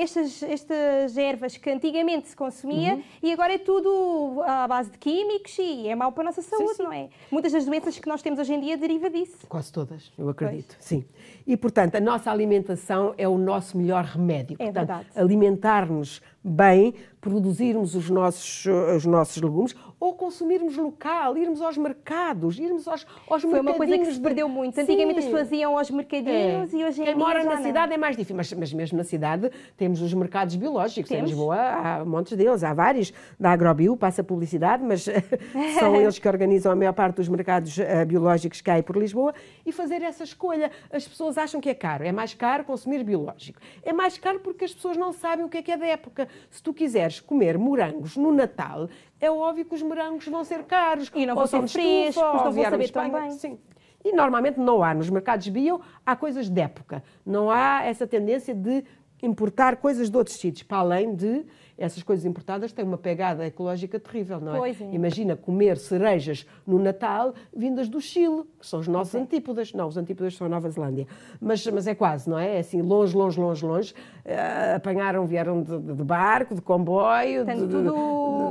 estas, estas ervas que antigamente se consumia uhum. e agora é tudo à base de químicos e é mau para a nossa saúde, sim, sim. não é? Muitas das doenças que nós temos hoje em dia deriva disso. Quase todas, eu acredito, pois. sim. E, portanto, a nossa alimentação é o nosso melhor remédio. É portanto, alimentar-nos bem, produzirmos os nossos, os nossos legumes ou consumirmos local, irmos aos mercados, irmos aos, aos Foi mercadinhos. Foi uma coisa que se perdeu muito. Sim. Antigamente as pessoas iam aos mercadinhos é. e hoje em Quem mora na não. cidade é mais difícil, mas, mas, mesmo na cidade temos os mercados biológicos. Temos. Em Lisboa há montes deles, há vários. Da Agrobio passa publicidade, mas são eles que organizam a maior parte dos mercados uh, biológicos que há aí por Lisboa. E fazer essa escolha. As pessoas acham que é caro. É mais caro consumir biológico. É mais caro porque as pessoas não sabem o que é que é da época. Se tu quiseres comer morangos no Natal, é óbvio que os morangos vão ser caros. E não vão ser frescos, não vão saber Espanha, tão bem. Sim. E normalmente não há. Nos mercados bio há coisas de época. Não há essa tendência de importar coisas de outros sítios, para além de essas coisas importadas têm uma pegada ecológica terrível, não é? é. Imagina comer cerejas no Natal vindas do Chile, que são os nossos okay. antípodas. Não, os antípodas são a Nova Zelândia. Mas, mas é quase, não é? É assim, longe, longe, longe, longe. Uh, apanharam, vieram de, de, barco, de comboio. Portanto, de, tudo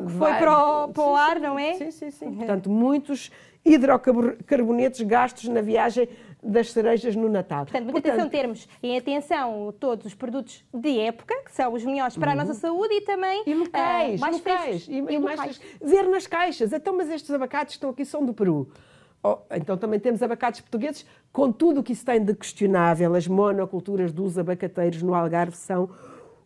de, que foi para o, para o sim, ar, sim, não é? Sim, sim, sim. Portanto, muitos hidrocarbonetos gastos na viagem das cerejas no Natal. Portanto, muita Portanto, atenção termos em atenção todos os produtos de época, que são os melhores para uhum. a nossa saúde e também e locais, uh, eh, mais locais, e, e, mais locais. ver nas caixas. Então, mas estes abacates que estão aqui são do Peru. Oh, então também temos abacates portugueses, com tudo o que isso tem de questionável. As monoculturas dos abacateiros no Algarve são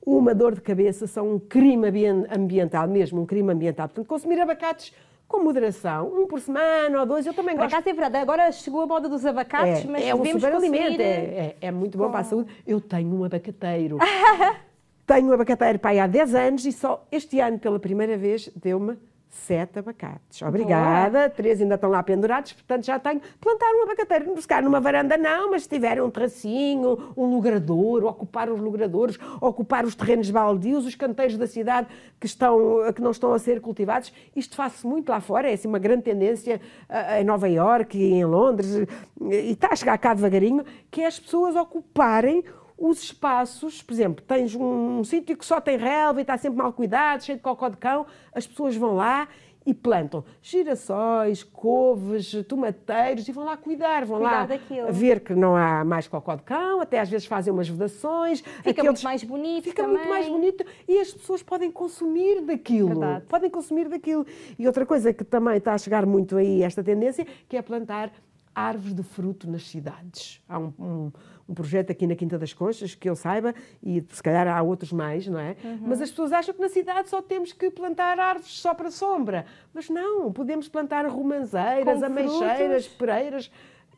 uma dor de cabeça, são um crime ambiental mesmo, um crime ambiental. Portanto, consumir abacates com moderação, um por semana ou dois, eu também gosto. acaso é verdade, agora chegou a moda dos abacates, é, mas é um devemos consumir... É, é, é muito bom para a saúde. Eu tenho um abacateiro. tenho um abacateiro para aí há 10 anos e só este ano, pela primeira vez, deu-me sete abacates. Obrigada, Boa. três ainda estão lá pendurados, portanto já tenho. Plantar um abacateiro, buscar numa varanda não, mas se tiver um tracinho, um logrador, ocupar os logradores, ocupar os terrenos baldios, os canteiros da cidade que, estão, que não estão a ser cultivados, isto faz-se muito lá fora, é assim, uma grande tendência em Nova Iorque, em Londres, e está a chegar cá devagarinho, que é as pessoas ocuparem os espaços, por exemplo, tens um, um sítio que só tem relva e está sempre mal cuidado, cheio de cocó de cão, as pessoas vão lá e plantam girassóis, couves, tomateiros e vão lá cuidar, vão cuidar lá daquilo. ver que não há mais cocó de cão, até às vezes fazem umas vedações. Fica aqueles... muito mais bonito. Fica também. muito mais bonito e as pessoas podem consumir daquilo. Verdade. Podem consumir daquilo. E outra coisa que também está a chegar muito aí esta tendência, que é plantar árvores de fruto nas cidades. Há um, um um projeto aqui na Quinta das Conchas, que eu saiba, e se calhar há outros mais, não é? Uhum. Mas as pessoas acham que na cidade só temos que plantar árvores só para sombra. Mas não, podemos plantar romãzeiras ameixeiras, pereiras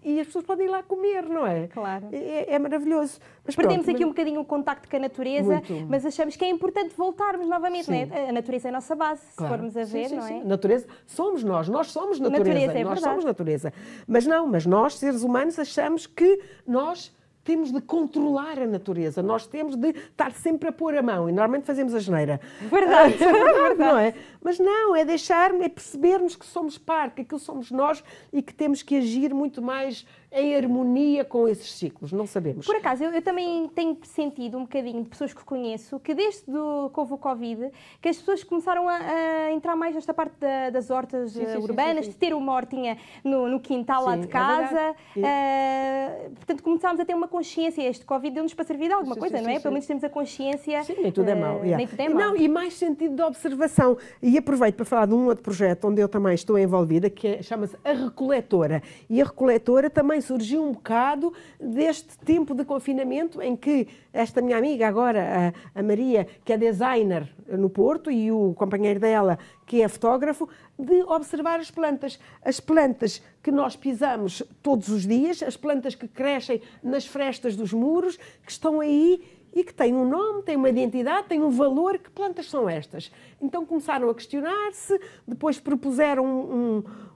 e as pessoas podem ir lá comer, não é? Claro. É, é, é maravilhoso. Mas Perdemos pronto, aqui mas... um bocadinho o contacto com a natureza, Muito. mas achamos que é importante voltarmos novamente, não é? A natureza é a nossa base, claro. se formos a ver, sim, sim, não é? Natureza, somos nós, nós somos natureza. natureza é nós verdade. somos natureza. Mas não, mas nós, seres humanos, achamos que nós temos de controlar a natureza, nós temos de estar sempre a pôr a mão e normalmente fazemos a geneira. Verdade, ah, é verdade, verdade, não é? Mas não, é deixar, é percebermos que somos parte, que aquilo somos nós e que temos que agir muito mais em harmonia com esses ciclos? Não sabemos. Por acaso, eu, eu também tenho sentido um bocadinho de pessoas que conheço que desde do, que houve o Covid, que as pessoas começaram a, a entrar mais nesta parte da, das hortas sim, sim, eh, urbanas, sim, de ter uma hortinha no, no quintal lá de é casa. É uh, portanto, começámos a ter uma consciência. Este Covid deu-nos para servir de alguma coisa, não é? Pelo menos temos a consciência. Sim, nem tudo é mau. Uh, yeah. Nem tudo é mau. Não, e mais sentido de observação. E aproveito para falar de um outro projeto onde eu também estou envolvida, que é, chama-se A Recoletora. E a Recoletora também surgiu um bocado deste tempo de confinamento em que esta minha amiga agora, a, a Maria, que é designer no Porto, e o companheiro dela, que é fotógrafo, de observar as plantas. As plantas que nós pisamos todos os dias, as plantas que crescem nas frestas dos muros, que estão aí e que têm um nome, têm uma identidade, têm um valor. Que plantas são estas? Então começaram a questionar-se, depois propuseram um,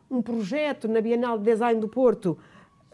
um, um projeto na Bienal de Design do Porto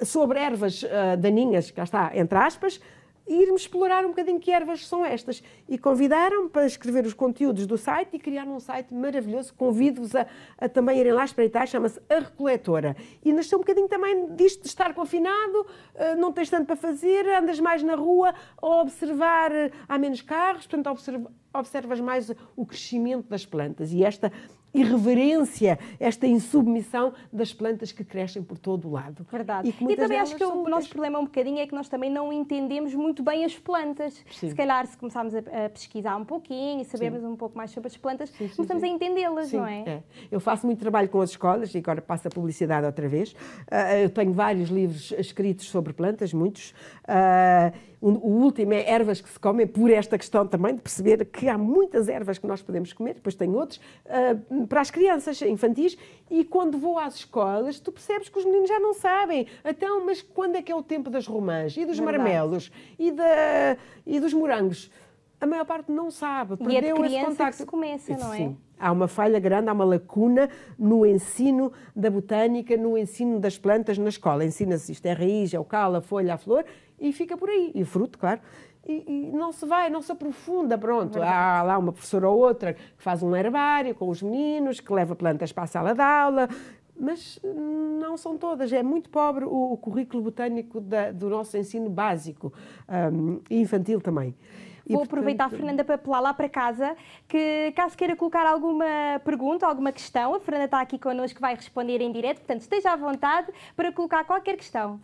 sobre ervas uh, daninhas, cá está, entre aspas, e irmos explorar um bocadinho que ervas são estas. E convidaram-me para escrever os conteúdos do site e criaram um site maravilhoso. Convido-vos a, a, também irem lá espreitar, chama-se A Recoletora. E nasceu um bocadinho também disto de estar confinado, ah, não tens tanto para fazer, andas mais na rua a observar, ah, há menos carros, portanto observas mais o crescimento das plantas. E esta irreverência, esta insubmissão das plantas que crescem por todo o lado. Verdade. E, e também acho que o nosso problema é um bocadinho é que nós também não entendemos muito bem as plantas. Sim. Se calhar, se começarmos a, pesquisar um pouquinho e sabermos um pouco mais sobre as plantas, sim, sim, começamos a entendê-las, não é? é? Eu faço muito trabalho com as escolas e agora passo a publicidade outra vez. Uh, eu tenho vários livros escritos sobre plantas, muitos. Uh, o, último é ervas que se comem, é por esta questão também de perceber que há muitas ervas que nós podemos comer, depois tem outros, ah, para as crianças infantis. E quando vou às escolas, tu percebes que os meninos já não sabem. Então, mas quando é que é o tempo das romãs e dos Verdade. marmelos e, da, e dos morangos? a maior parte não sabe, e é de criança Que se começa, não é? Sim. Há uma falha grande, há uma lacuna no ensino da botânica, no ensino das plantas na escola. Ensina-se isto é a raiz, é o calo, a folha, a flor, e fica por aí. E o fruto, claro. E, e, não se vai, não se aprofunda, pronto. Há lá uma professora ou outra que faz um herbário com os meninos, que leva plantas para a sala de aula, mas hum, não são todas. É muito pobre o, o currículo botânico da, do nosso ensino básico um, e infantil também. E Vou portanto... aproveitar, Fernanda, para apelar lá para casa, que caso queira colocar alguma pergunta, alguma questão, a Fernanda está aqui connosco, vai responder em direto, portanto esteja à vontade para colocar qualquer questão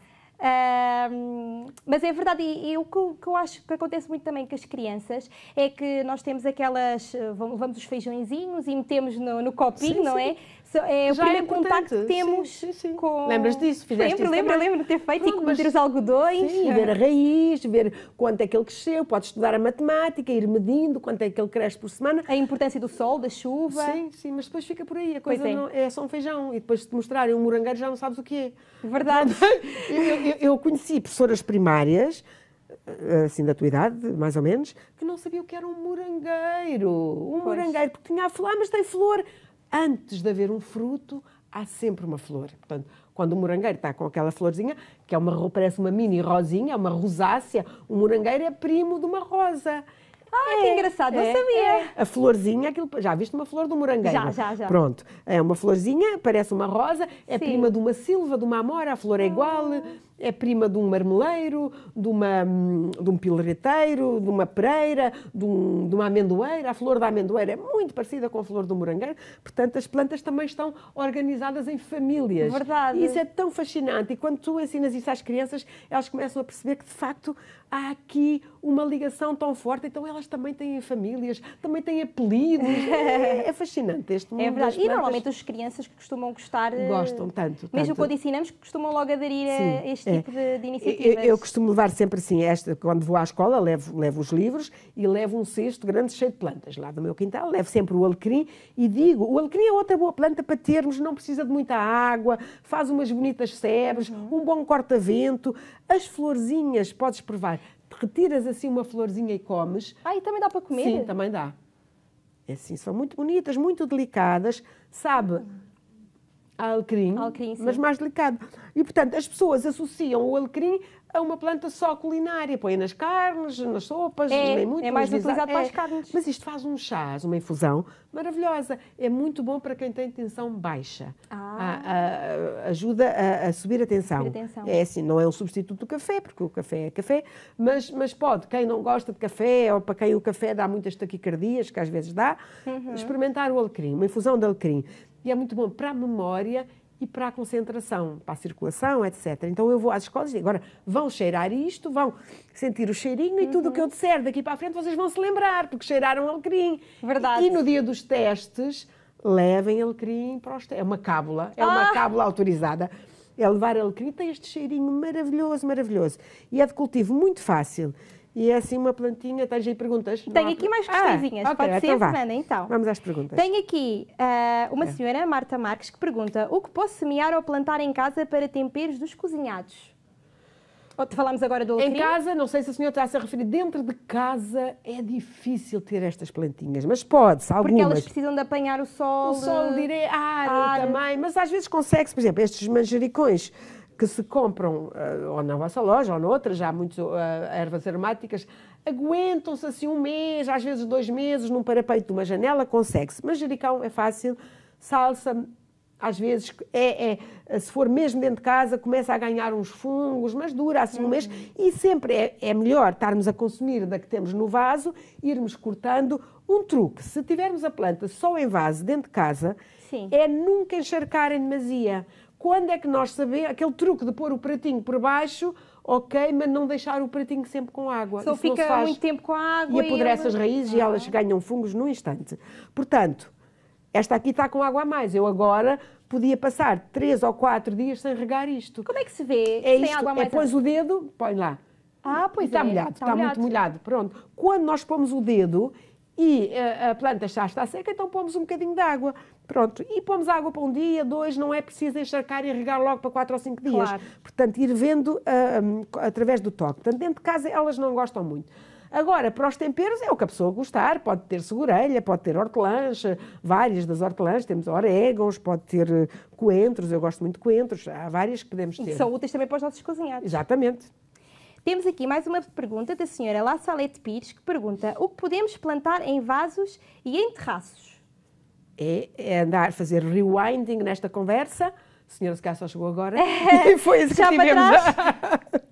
mas é verdade, e, e o que, que, eu acho que acontece muito também com as crianças é que nós temos aquelas. Vamos, levamos os feijõezinhos e metemos no, no copinho, sim, não é? sim. é? é o Já é primeiro é contacto que temos sim, sim, sim. com. Lembras disso? Fizeste lembro, lembro, lembro de ter feito não, e comer os algodões. Sim, ver é. a raiz, ver quanto é que ele cresceu, pode estudar a matemática, ir medindo quanto é que ele cresce por semana. A importância do sol, da chuva. Sim, sim, mas depois fica por aí. A coisa é. Não, é só um feijão. E depois de te mostrarem um morangueiro já não sabes o que é. Verdade. É? eu, eu, eu conheci professoras primárias assim da tua idade, mais ou menos, que não sabiam o que era um morangueiro. Um pois. morangueiro, porque tinha a flor, ah, mas tem flor antes de haver um fruto, há sempre uma flor. Portanto, quando o morangueiro está com aquela florzinha, que é uma, parece uma mini rosinha, uma rosácea, o morangueiro é primo de uma rosa. Ah, é, que engraçado, é, não sabia. É. A florzinha, aquilo, já viste uma flor do morangueiro? Já, já, já. Pronto, é uma florzinha, parece uma rosa, é Sim. prima de uma silva, de uma amora, a flor é ah. igual. Ah é prima de um marmeleiro, de, uma, de um pilareteiro, de uma pereira, de, um, de, uma amendoeira. A flor da amendoeira é muito parecida com a flor do morangueiro. Portanto, as plantas também estão organizadas em famílias. Verdade. E isso é tão fascinante. E quando tu ensinas isso às crianças, elas começam a perceber que, de facto, há aqui uma ligação tão forte. Então, elas também têm famílias, também têm apelidos. É, é, fascinante este é mundo. É verdade. E normalmente as crianças que costumam gostar. Eh, Gostam tanto. Mesmo quando ensinamos, costumam logo aderir Sim. a este é. tipo de, de iniciativas? Eu, é eu, costumo levar sempre assim, esta, quando vou à escola, levo, levo os livros e levo um cesto grande cheio de plantas lá do meu quintal, levo sempre o alecrim e digo, o alecrim é outra boa planta para termos, não precisa de muita água, faz umas bonitas sebes, uhum. um bom corta-vento, as florzinhas podes provar, retiras assim uma florzinha e comes. Ah, e também dá para comer? Sim, também dá. É assim, são muito bonitas, muito delicadas, sabe? Uhum alecrim, alecrim mas mais delicado. E, portanto, as pessoas associam o alecrim a uma planta só culinária. Põe nas carnes, nas sopas, é, nem muito. É mais utilizado é. para as é, carnes. Mas isto faz um chá, uma infusão maravilhosa. É muito bom para quem tem tensão baixa. Ah. A, a, ajuda a, a, subir a tensão. Subir a tensão. É assim, não é um substituto do café, porque o café é café, mas, mas pode. Quem não gosta de café, ou para quem o café dá muitas taquicardias, que às vezes dá, uhum. experimentar o alecrim, uma infusão de alecrim e é muito bom para a memória e para a concentração, para a circulação, etc. Então eu vou às escolas e digo, agora vão cheirar isto, vão sentir o cheirinho uhum. e tudo o que eu uhum. disser daqui para a frente vocês vão se lembrar, porque cheiraram alecrim. Verdade. E, e no dia dos testes, levem alecrim para os testes. É uma cábula, é uma ah. cábula autorizada. É levar alecrim, tem este cheirinho maravilhoso, maravilhoso. E é de cultivo muito fácil. E é assim uma plantinha. Tens aí perguntas? Tenho aqui mais ah, questõezinhas. Ah, okay, Pode então ser, então Fernanda, então. Vamos às perguntas. Tenho aqui uh, uma é. senhora, Marta Marques, que pergunta: o que posso semear ou plantar em casa para temperos dos cozinhados? Ou falámos agora do alecrim? Em casa, não sei se a senhora está a se referir, dentro de casa é difícil ter estas plantinhas, mas pode-se, algumas. Porque elas precisam de apanhar o sol. O sol direto, ar, ah, ar. também, mas às vezes consegue-se, por exemplo, estes manjericões que se compram uh, ou na vossa loja ou noutra, já há muitas uh, eh, ervas aromáticas, aguentam-se assim um mês, às vezes dois meses, num parapeito de uma janela, consegue-se. Manjericão é fácil, salsa, às vezes, é, é, se for mesmo dentro de casa, começa a ganhar uns fungos, mas dura assim um uhum. mês e sempre é, é melhor estarmos a consumir da que temos no vaso, irmos cortando. Um truque, se tivermos a planta só em vaso, dentro de casa, Sim. é nunca encharcar em demasia quando é que nós sabemos aquele truque de pôr o pratinho por baixo, ok, mas não deixar o pratinho sempre com água. Só Isso fica faz, muito tempo com a água. E apodrece e as raízes ah. e elas ganham fungos num instante. Portanto, esta aqui está com água a mais. Eu agora podia passar três ou quatro dias sem regar isto. Como é que se vê? É se isto, água a é, mais é pões a... o dedo, põe lá. Ah, pois está é. Molhado, está, está molhado, está, muito molhado. Pronto. Quando nós pomos o dedo, e a, planta já está seca, então pomos um bocadinho de água. Pronto, e pomos água para um dia, dois, não é preciso encharcar e regar logo para quatro ou cinco dias. Claro. Portanto, ir vendo uh, através do toque. Portanto, dentro de casa elas não gostam muito. Agora, para os temperos é o que a pessoa gostar. Pode ter segurelha, pode ter hortelãs, várias das hortelãs. Temos orégãos, pode ter eh, coentros. Eu gosto muito de coentros. Há várias que podemos ter. E são úteis também para os nossos cozinhados. Exatamente. Temos aqui mais uma pergunta da senhora La Salete Pires, que pergunta o que podemos plantar em vasos e em terraços? É, é andar, fazer rewinding nesta conversa. A senhora se só chegou agora. É, e foi isso que tivemos.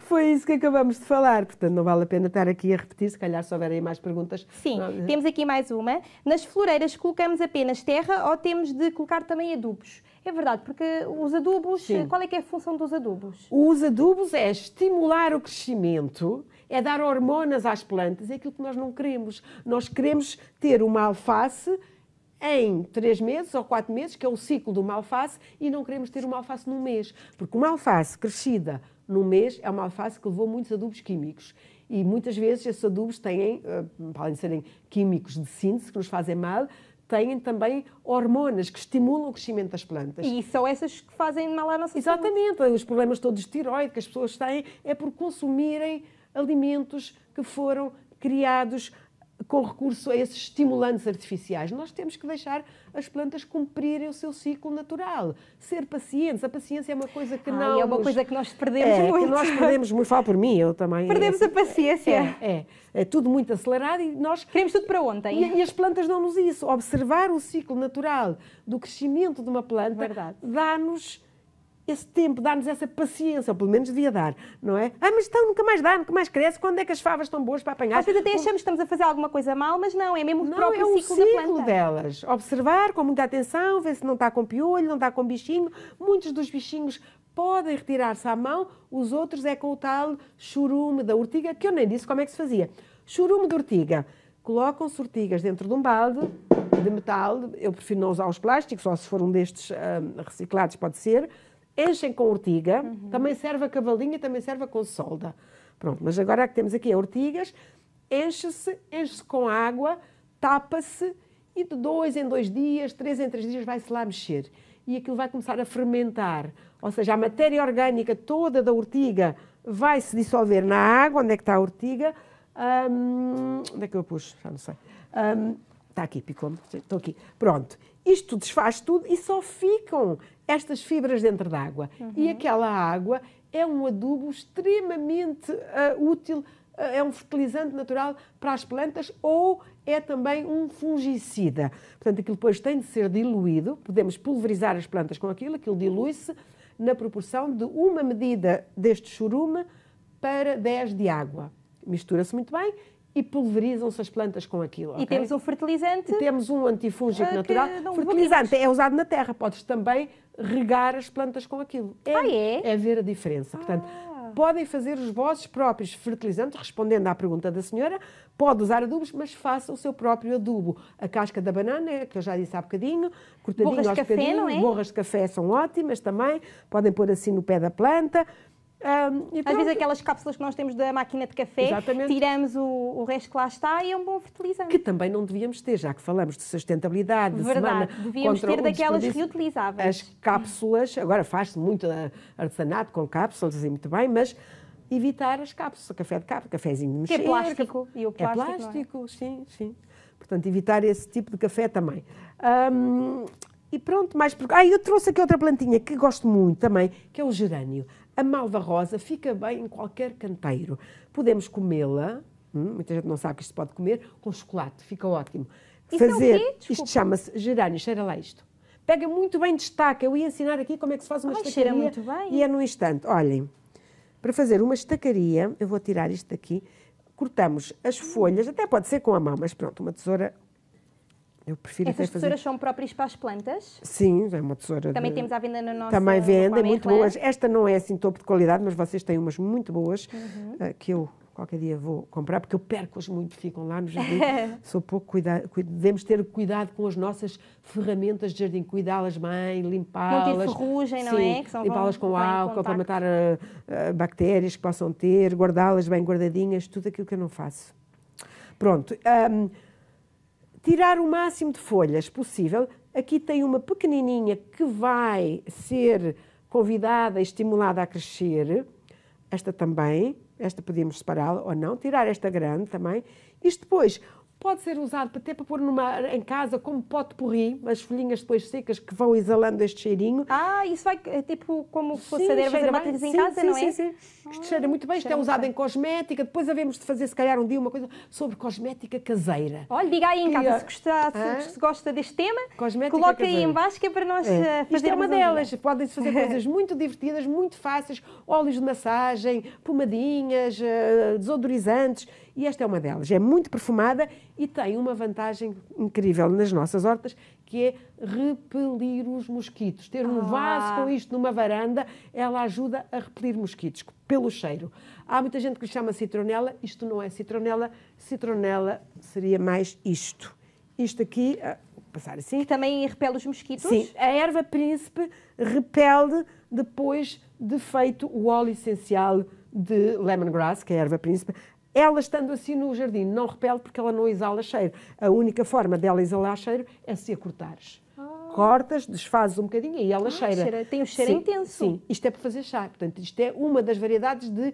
Foi isso que acabamos de falar, portanto não vale a pena estar aqui a repetir, se calhar se houverem mais perguntas. Sim, não... Eh, temos aqui mais uma. Nas floreiras colocamos apenas terra ou temos de colocar também adubos? É verdade, porque os adubos, Sim. qual é que é a função dos adubos? Os adubos é estimular o crescimento, é dar hormonas às plantas, é aquilo que nós não queremos. Nós queremos ter uma alface em três meses ou quatro meses, que é o ciclo de uma alface, e não queremos ter uma alface num mês, porque uma alface crescida num mês é uma alface que levou muitos adubos químicos. E muitas vezes esses adubos têm, além eh, de serem químicos de síntese, que nos fazem mal, têm também hormonas que estimulam o crescimento das plantas. E são essas que fazem mal à nossa Exatamente. Saúde. Os problemas todos de tiroide que as pessoas têm é por consumirem alimentos que foram criados com recurso a esses estimulantes artificiais. Nós temos que deixar as plantas cumprirem o seu ciclo natural, ser pacientes. A paciência é uma coisa que não. É uma coisa que nós perdemos é, muito. Que nós perdemos muito. Falo por mim, eu também. Perdemos é, a paciência. É, é, é, tudo muito acelerado e nós. Queremos tudo para ontem. E, e as plantas dão-nos isso. Observar o ciclo natural do crescimento de uma planta dá-nos esse tempo, dá-nos essa paciência, ou pelo menos devia dar, não é? Ah, mas então nunca mais dá, nunca mais cresce, quando é que as favas estão boas para apanhar? Às vezes até achamos que estamos a fazer alguma coisa mal, mas não, é mesmo o não, próprio é um ciclo, ciclo delas. Observar com muita atenção, ver se não está com piolho, não está com bichinho. Muitos dos bichinhos podem retirar-se à mão, os outros é com o tal churume da urtiga, que eu nem disse como é que se fazia. Churume de urtiga. Colocam-se urtigas dentro de um balde, de metal, eu prefiro não usar os plásticos, só se for um destes ah, reciclados pode ser, enchem com ortiga, uhum. também serve a cavalinha, também serve a consolda. Pronto, mas agora que temos aqui ortigas, enche-se, enche-se com água, tapa-se e de dois em dois dias, três em três dias vai-se lá mexer. E aquilo vai começar a fermentar, ou seja, a matéria orgânica toda da ortiga vai se dissolver na água, onde é que está a ortiga, um, onde é que eu pus? Já não sei. Um, está aqui, picou-me, estou aqui. Pronto, isto desfaz tudo e só ficam estas fibras dentro da água. Uhum. E aquela água é um adubo extremamente uh, útil, uh, é um fertilizante natural para as plantas ou é também um fungicida. Portanto, aquilo depois tem de ser diluído, podemos pulverizar as plantas com aquilo, aquilo dilui-se na proporção de uma medida deste churume para 10 de água. Mistura-se muito bem e pulverizam-se as plantas com aquilo. E temos um fertilizante. E temos um antifúngico ah, natural. Fertilizante é usado na terra, podes também regar as plantas com aquilo. É, ah, é? É ver a diferença. Ah. Portanto, podem fazer os vossos próprios fertilizantes, respondendo à pergunta da senhora, pode usar adubos, mas faça o seu próprio adubo. A casca da banana, é que eu já disse há bocadinho, cortadinho borras aos de café, não é? borras de café são ótimas também, podem pôr assim no pé da planta, um, Às vezes aquelas cápsulas que nós temos da máquina de café, Exatamente. tiramos o, o, resto que lá está e é um bom fertilizante. Que também não devíamos ter, já que falamos de sustentabilidade, de Verdade, semana, devíamos ter um daquelas reutilizáveis. As cápsulas, agora faz-se muito artesanato com cápsulas assim, muito bem, mas evitar as cápsulas, café de cápsula, cafezinho de mexer. Que é plástico. E o plástico, é plástico, é? sim, sim. Portanto, evitar esse tipo de café também. Um, e pronto, mais... Ah, eu trouxe aqui outra plantinha que gosto muito também, que é o gerânio. A malva rosa fica bem em qualquer canteiro. Podemos comê-la, hum, muita gente não sabe que isto pode comer, com chocolate, fica ótimo. Isso é Fazer, é isto chama-se gerânio, cheira lá isto. Pega muito bem destaca. Eu ia ensinar aqui como é que se faz uma Ai, estacaria. muito bem. E é no instante. Olhem, para fazer uma estacaria, eu vou tirar isto daqui, cortamos as folhas, até pode ser com a mão, mas pronto, uma tesoura eu prefiro Essas tesouras são próprias para as plantas? Sim, é uma tesoura. Também de... temos à venda na nossa. Também vende, é muito boas. Esta não é assim topo de qualidade, mas vocês têm umas muito boas uhum. Eh, que eu qualquer dia vou comprar, porque eu perco-as muito, ficam lá no jardim. Sou pouco cuidado. Devemos ter cuidado com as nossas ferramentas de jardim, cuidá-las bem, limpá-las. Não ter ferrugem, não é? Limpá-las com álcool para matar eh, eh, bactérias que possam ter, guardá-las bem guardadinhas, tudo aquilo que eu não faço. Pronto. Um, ehm, tirar o máximo de folhas possível. Aqui tem uma pequenininha que vai ser convidada, e estimulada a crescer. Esta também, esta podíamos separá-la ou não, tirar esta grande também. Isto depois, pode ser usado até para pôr numa, em casa como pote porri, as folhinhas depois secas que vão exalando este cheirinho. Ah, isso vai é tipo como se fosse sim, a aromáticas em sim, casa, sim, não é? Sim, sim. Isto cheira muito bem, isto é usado bem. em cosmética. Depois havemos de fazer, se calhar, um dia uma coisa sobre cosmética caseira. Olha, diga aí em que, casa é se, gostar, se, gosta deste tema, cosmética coloca caseira. aí em baixo que é para nós é. fazer. Eh, é uma delas. Podem-se fazer coisas muito divertidas, muito fáceis, óleos de massagem, pomadinhas, eh, desodorizantes e esta é uma delas. É muito perfumada e tem uma vantagem incrível nas nossas hortas, que é repelir os mosquitos. Ter um ah. vaso com isto numa varanda, ela ajuda a repelir mosquitos pelo cheiro. Há muita gente que lhe chama citronela, isto não é citronela. Citronela seria mais isto. Isto aqui, ah, passar assim. Que também repele os mosquitos? Sim, a erva príncipe repele depois de feito o óleo essencial de lemongrass, que é a erva príncipe, ela estando assim no jardim não repele porque ela não exala cheiro. A única forma dela exalar cheiro é se a cortares. Ah. Cortas, desfazes um bocadinho e ela ah, cheira. cheira. Tem um cheiro sim, intenso. Sim, isto é para fazer chá. Portanto, isto é uma das variedades de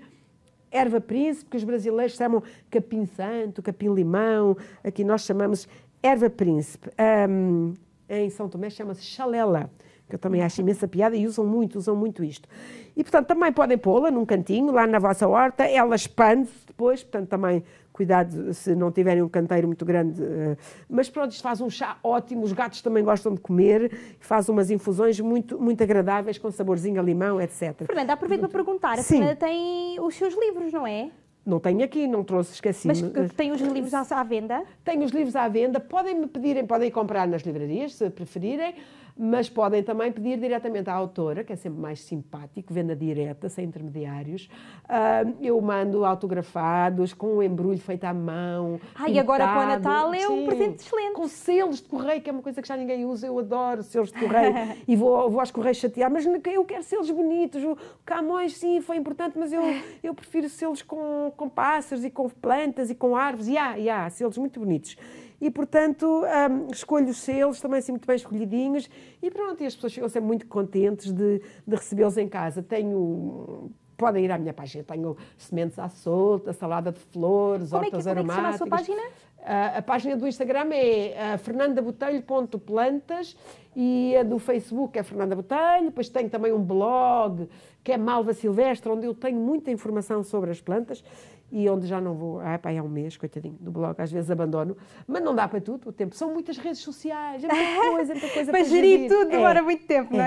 erva príncipe que os brasileiros chamam capim santo, capim limão. Aqui nós chamamos erva príncipe. Um, em São Tomé chama-se chalela que eu também acho imensa piada e usam muito, usam muito isto. E, portanto, também podem pô-la num cantinho, lá na vossa horta, ela expande-se depois, portanto, também cuidado se não tiverem um canteiro muito grande. Eh, mas pronto, isto faz um chá ótimo, os gatos também gostam de comer, faz umas infusões muito, muito agradáveis, com saborzinho a limão, etc. Fernanda, aproveito para perguntar, a Fernanda tem os seus livros, não é? Não tenho aqui, não trouxe, esqueci. Mas tem os livros à venda? Tenho os livros à venda. Podem me pedirem, podem comprar nas livrarias, se preferirem mas podem também pedir diretamente à autora, que é sempre mais simpático, venda direta, sem intermediários. Uh, eu mando autografados, com um embrulho feito à mão. Ah, e agora para o Natal é um presente excelente. Com selos de correio, que é uma coisa que já ninguém usa, eu adoro selos de correio. e vou, vou aos correios chatear, mas eu quero selos bonitos. O Camões, sim, foi importante, mas eu, eu prefiro selos com, com pássaros e com plantas e com árvores. E há, e há selos muito bonitos e, portanto, um, escolho os selos, também assim muito bem escolhidinhos, e pronto, e as pessoas ficam sempre muito contentes de, de recebê-los em casa. Tenho podem ir à minha página. Tenho sementes à solta, salada de flores, como hortas é que, aromáticas. Como é que se chama a sua página? Ah, a página do Instagram é ah, fernandabotelho.plantas e a do Facebook é Fernanda Botelho. Depois tenho também um blog que é Malva Silvestre, onde eu tenho muita informação sobre as plantas e onde já não vou, ah, pá, há é um mês, coitadinho, do blog, às vezes abandono, mas não dá para tudo o tempo. São muitas redes sociais, é muita coisa, muita coisa para, para gerir. gerir. tudo é. demora muito tempo, é. não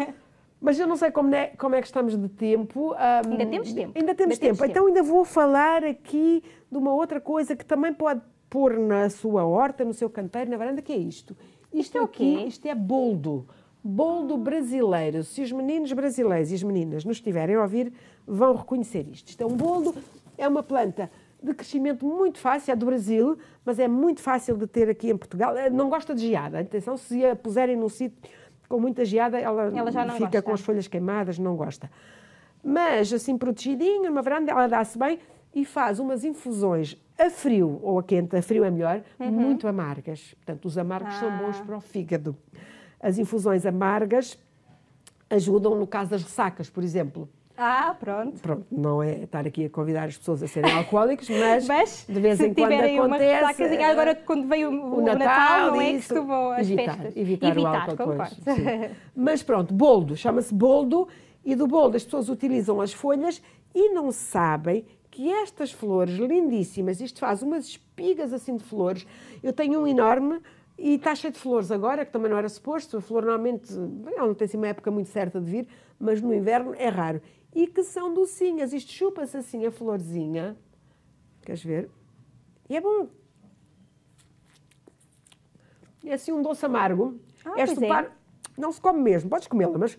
é? Mas eu não sei como é, como é que estamos de tempo. Um, ainda temos tempo. Ainda temos ainda tempo. Temos então tempo. ainda vou falar aqui de uma outra coisa que também pode pôr na sua horta, no seu canteiro, na varanda, que é isto. Isto, é o quê? isto é boldo. Boldo ah. brasileiro. Se os meninos brasileiros e as meninas nos estiverem a ouvir, vão reconhecer isto. Isto é um boldo é uma planta de crescimento muito fácil, é do Brasil, mas é muito fácil de ter aqui em Portugal. Eh, não gosta de geada, atenção, se a puserem num sítio com muita geada, ela, ela fica gosta. com as folhas queimadas, não gosta. Mas assim protegidinha, numa varanda, ela dá-se bem e faz umas infusões a frio ou a quente, a frio é melhor, uhum. muito amargas. Portanto, os amargos ah. são bons para o fígado. As infusões amargas ajudam no caso das ressacas, por exemplo. Ah, pronto. Pronto, não é estar aqui a convidar as pessoas a serem alcoólicos, mas, mas de vez em quando acontece. Uma é, agora quando veio o, o Natal, não é isso, que costumam as evitar, festas. Evitar, evitar o álcool, concordo. mas pronto, boldo, chama-se boldo e do boldo as pessoas utilizam as folhas e não sabem que estas flores lindíssimas, isto faz umas espigas assim de flores. Eu tenho um enorme e está cheio de flores agora, que também não era suposto. A flor normalmente não tem assim uma época muito certa de vir, mas no inverno é raro e que são docinhas. Isto chupa-se assim a florzinha. Queres ver? E é bom. É assim um doce amargo. Ah, é. par não se come mesmo. Podes comê-la, mas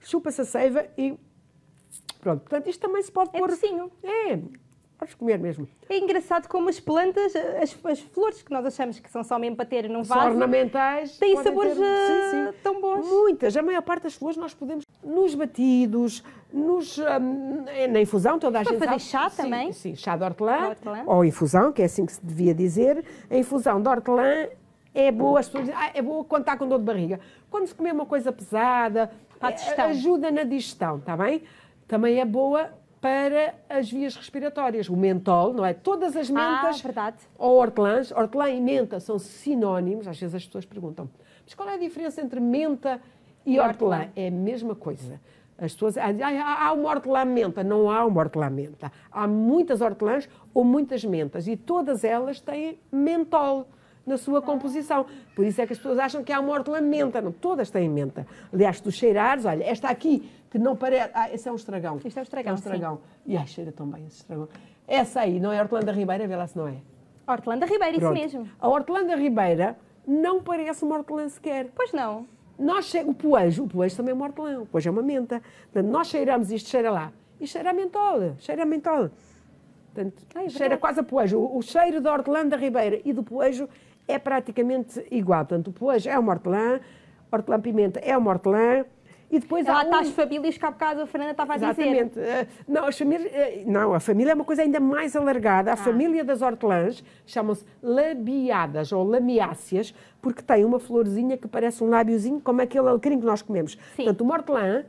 chupa-se a seiva e pronto. Portanto, isto também se pode é pôr... Docinho. É, podes comer mesmo. É engraçado como as plantas, as, as, flores que nós achamos que são só mesmo para ter num vaso... ornamentais. Têm sabores ter... sim, sim. Eh, tão bons. Muitas. A maior parte das flores nós podemos... Nos batidos, nos, hum, é na infusão, toda a Para gente fazer sabe. chá sim, também? Sim, chá de hortelã, hortelã, ou infusão, que é assim que se devia dizer. A infusão de hortelã é boa, as pessoas dizem, ah, é boa quando está com dor de barriga. Quando se comer uma coisa pesada, eh, ajuda na digestão, está bem? Também é boa para as vias respiratórias. O mentol, não é? Todas as ah, mentas ah, verdade. ou hortelãs, hortelã e menta são sinónimos. Às vezes as pessoas perguntam, mas qual é a diferença entre menta e, e hortelã? hortelã? É a mesma coisa as pessoas dizem, há uma hortelã-menta. Não há uma hortelã-menta. Há muitas hortelãs ou muitas mentas e todas elas têm mentol na sua composição. Por isso é que as pessoas acham que há uma hortelã-menta. Não, todas têm menta. Aliás, tu cheirares, olha, esta aqui, que não parece... Ah, esse é um estragão. Isto é, é um estragão, é um estragão. E ai, cheira tão bem esse estragão. Essa aí, não é hortelã da Ribeira? Vê lá se não é. Hortelã da Ribeira, Pronto. isso mesmo. A hortelã da Ribeira não parece uma hortelã sequer. Pois não. Nós che... O poejo, o poejo também é um hortelão, o poejo é uma menta. Portanto, nós cheiramos isto, cheira lá. E cheira a mentola, cheira a mentola. Portanto, ah, é cheira quase a poejo. O, o cheiro da hortelã da Ribeira e do poejo é praticamente igual. Portanto, o poejo é um hortelã, hortelã-pimenta é um hortelã, e depois há, há tá um... as famílias que há bocado a Fernanda estava a dizer. Exatamente. Eh, não, as famílias, eh, não, a família é uma coisa ainda mais alargada. A ah. família das hortelãs chamam-se labiadas ou lamiáceas, porque tem uma florzinha que parece um lábiozinho, como aquele alecrim que nós comemos. Sim. Portanto, uma hortelã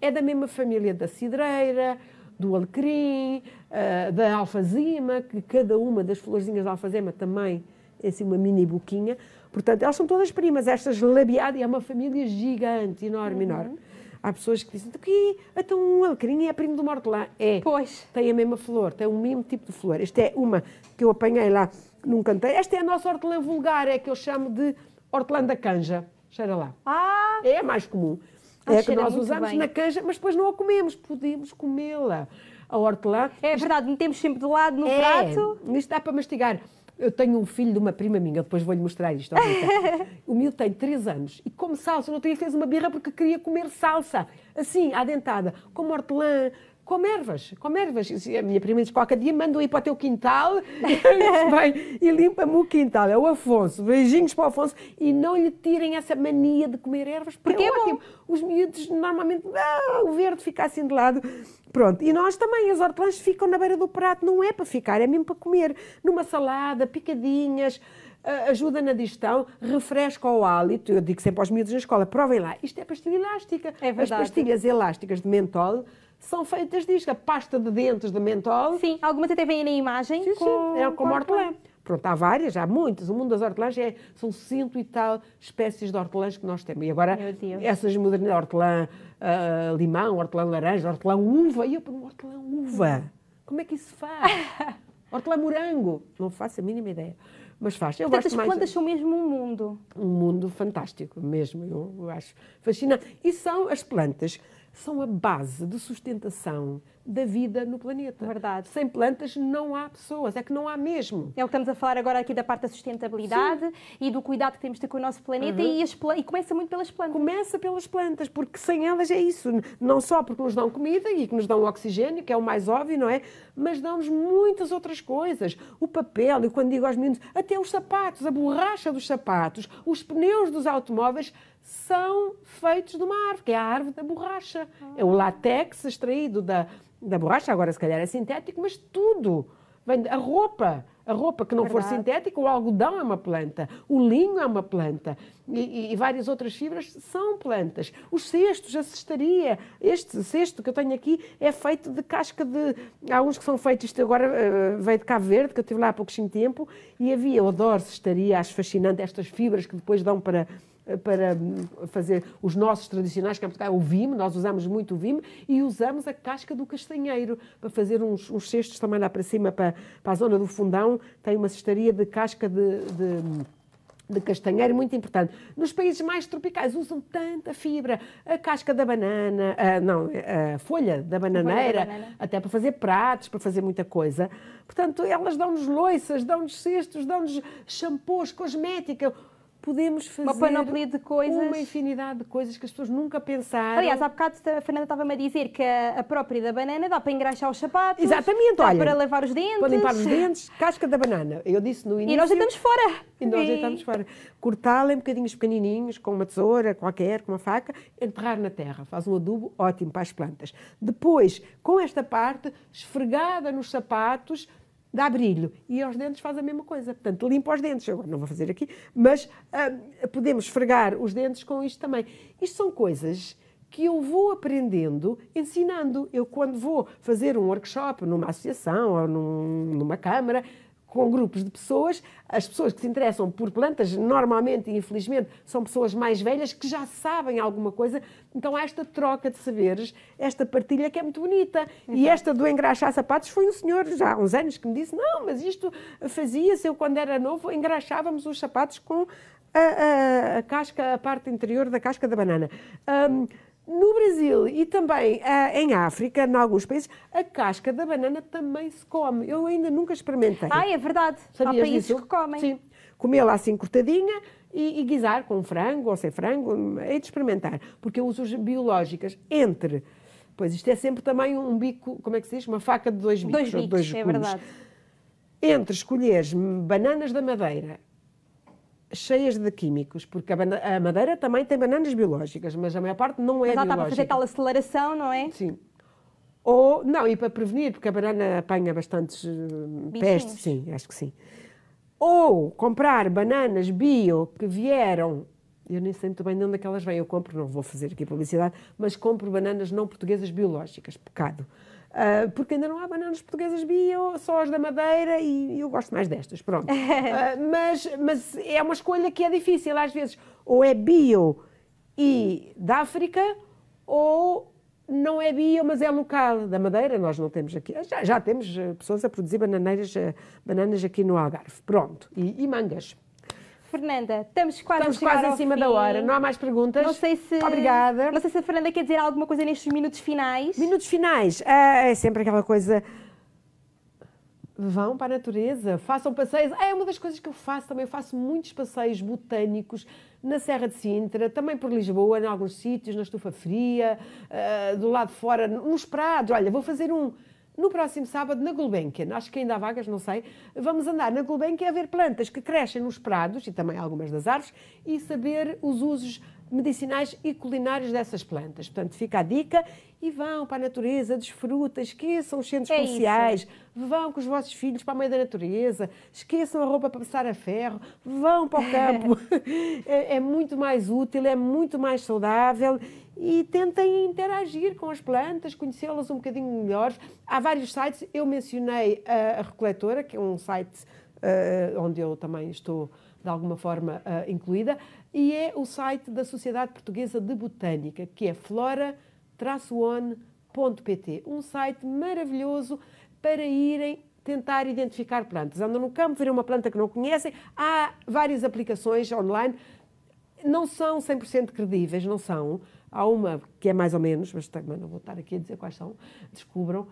é da mesma família da cidreira, do alecrim, eh, da alfazema, que cada uma das florzinhas da alfazema também é assim uma mini boquinha. Portanto, elas são todas primas. Estas labiadas é uma família gigante, enorme, uhum. enorme. Há pessoas que dizem que então um alecrim é primo do hortelã. É. Pois. Tem a mesma flor, tem o mesmo tipo de flor. Esta é uma que eu apanhei lá num canteiro. Esta é a nossa hortelã vulgar, é que eu chamo de hortelã da canja. Cheira lá. Ah! É a mais comum. Ah, é a que nós usamos bem. na canja, mas depois não a comemos. Podemos comê-la. A hortelã. É verdade, metemos sempre de lado no é. prato. Isto dá para mastigar. Eu tenho um filho de uma prima minha, depois vou-lhe mostrar isto. o meu tem 3 anos e come salsa. No outro dia fez uma birra porque queria comer salsa, assim, à dentada, como hortelã, com ervas, com ervas. E a minha prima diz, qualquer dia manda aí para o teu quintal e limpa-me o quintal. É o Afonso, beijinhos para o Afonso. E não lhe tirem essa mania de comer ervas, porque, é, é ótimo. Bom. Os miúdos normalmente, ah, o verde fica assim de lado. Pronto, e nós também, as hortelãs ficam na beira do prato, não é para ficar, é mesmo para comer. Numa salada, picadinhas, ah, ajuda na digestão, refresca o hálito. Eu digo sempre aos miúdos na escola: provem lá, isto é pastilha elástica. É verdade. As pastilhas elásticas de mentol são feitas disto, a pasta de dentes de mentol. Sim, algumas até vêm na imagem sim, com, sim, é como é? hortelã. Pronto, há várias, há muitas. O mundo das hortelãs é, são cento e tal espécies de hortelãs que nós temos. E agora, essas modernas, hortelã uh, limão, hortelã laranja, hortelã uva. E eu pergunto, hortelã uva, como é que isso faz? hortelã morango, não faço a mínima ideia. Mas faz. Eu Portanto, gosto as plantas mais... são mesmo um mundo. Um mundo fantástico, mesmo. Eu acho fascinante. E são as plantas são a base de sustentação da vida no planeta. Verdade. Sem plantas não há pessoas, é que não há mesmo. É o que estamos a falar agora aqui da parte da sustentabilidade Sim. e do cuidado que temos de ter com o nosso planeta uhum. e, e, começa muito pelas plantas. Começa pelas plantas, porque sem elas é isso. Não só porque nos dão comida e que nos dão oxigênio, que é o mais óbvio, não é? Mas dão-nos muitas outras coisas. O papel, e quando digo aos meninos, até os sapatos, a borracha dos sapatos, os pneus dos automóveis são feitos de uma árvore, que é a árvore da borracha. É o látex extraído da, da borracha, agora se calhar é sintético, mas tudo. A roupa, a roupa que não Verdade. for sintética, o algodão é uma planta, o linho é uma planta e, e, e, várias outras fibras são plantas. Os cestos, a cestaria, este cesto que eu tenho aqui é feito de casca de. Há uns que são feitos, isto agora uh, veio de Cabo Verde, que eu estive lá há pouco tempo, e havia, eu adoro cestaria, acho fascinante estas fibras que depois dão para para hum, fazer os nossos tradicionais, que é o vime, nós usamos muito o vime, e usamos a casca do castanheiro para fazer uns, uns cestos também lá para cima, para, para a zona do fundão, tem uma cestaria de casca de, de de castanheiro, muito importante. Nos países mais tropicais usam tanta fibra, a casca da banana, a, não, a folha da bananeira, folha da banana. até para fazer pratos, para fazer muita coisa. Portanto, elas dão-nos loiças, dão-nos cestos, dão-nos shampoos, cosmética, podemos fazer uma panoplia de coisas. Uma infinidade de coisas que as pessoas nunca pensaram. Aliás, há bocado a Fernanda estava-me a dizer que a, própria da banana dá para engraxar os sapatos. Exatamente, dá olha. Para lavar os dentes. Para limpar os dentes. Casca da banana. Eu disse no início. E nós deitamos fora. E nós deitamos fora. Cortá-la em bocadinhos pequenininhos, com uma tesoura qualquer, com uma faca, enterrar na terra. Faz um adubo ótimo para as plantas. Depois, com esta parte, esfregada nos sapatos, dá brilho. E aos dentes faz a mesma coisa. Portanto, limpa os dentes. Eu não vou fazer aqui, mas uh, podemos esfregar os dentes com isto também. Isto são coisas que eu vou aprendendo, ensinando. Eu, quando vou fazer um workshop numa associação ou num, numa câmara, com grupos de pessoas. As pessoas que se interessam por plantas, normalmente e infelizmente, são pessoas mais velhas que já sabem alguma coisa. Então há esta troca de saberes, esta partilha que é muito bonita. Então. E esta do engraxar sapatos foi um senhor já há uns anos que me disse: Não, mas isto fazia-se. Eu, quando era novo, engraxávamos os sapatos com a, a, a casca, a parte interior da casca da banana. Um, no Brasil e também eh, em África, em alguns países, a casca da banana também se come. Eu ainda nunca experimentei. Ah, é verdade. Sabias Há países disso? que comem. Sim. Comê-la assim cortadinha e, e guisar com frango ou sem frango, é de experimentar. Porque eu uso as biológicas entre. Pois isto é sempre também um bico, como é que se diz? Uma faca de dois bicos. Dois bicos, dois é verdade. Entre escolheres bananas da madeira cheias de químicos, porque a, a, madeira também tem bananas biológicas, mas a maior parte não é mas tá biológica. Mas estava para fazer tal aceleração, não é? Sim. Ou, não, e para prevenir, porque a banana apanha bastantes eh, Bichinhos. pestes, sim, acho que sim. Ou comprar bananas bio que vieram, eu nem sei muito bem de onde é que elas vêm, eu compro, não vou fazer aqui publicidade, mas compro bananas não portuguesas biológicas, pecado. Uh, porque ainda não há bananas portuguesas bio, só as da Madeira e eu gosto mais destas, pronto. Uh, mas, mas é uma escolha que é difícil, às vezes, ou é bio e da África, ou não é bio, mas é local, da Madeira, nós não temos aqui. Ah, já, já temos pessoas a produzir bananeiras, bananas aqui no Algarve, pronto, e, e mangas. Fernanda, estamos quase estamos a quase em cima fim. da hora. Não há mais perguntas. Não sei se obrigada. Não sei se a Fernanda quer dizer alguma coisa nestes minutos finais. Minutos finais ah, é sempre aquela coisa. Vão para a natureza, façam passeios. Ah, é uma das coisas que eu faço também. Eu faço muitos passeios botânicos na Serra de Sintra, também por Lisboa, em alguns sítios, na Estufa Fria, ah, do lado de fora, nos prados. Olha, vou fazer um no próximo sábado na Gulbenkian. Acho que ainda há vagas, não sei. Vamos andar na Gulbenkian a ver plantas que crescem nos prados e também algumas das árvores e saber os usos medicinais e culinários dessas plantas. Portanto, fica a dica e vão para a natureza, desfrutem, esqueçam os centros é comerciais, vão com os vossos filhos para o meio da natureza, esqueçam a roupa para passar a ferro, vão para o campo. é, é muito mais útil, é muito mais saudável e tentem interagir com as plantas, conhecê-las um bocadinho melhor. Há vários sites, eu mencionei a, Recoletora, que é um site uh, onde eu também estou de alguma forma uh, incluída, e é o site da Sociedade Portuguesa de Botânica, que é flora-one.pt, um site maravilhoso para irem tentar identificar plantas. Andam no campo, viram uma planta que não conhecem, há várias aplicações online, não são 100% credíveis, não são, Há uma que é mais ou menos, mas também não vou estar aqui a dizer quais são, descubram. Uh,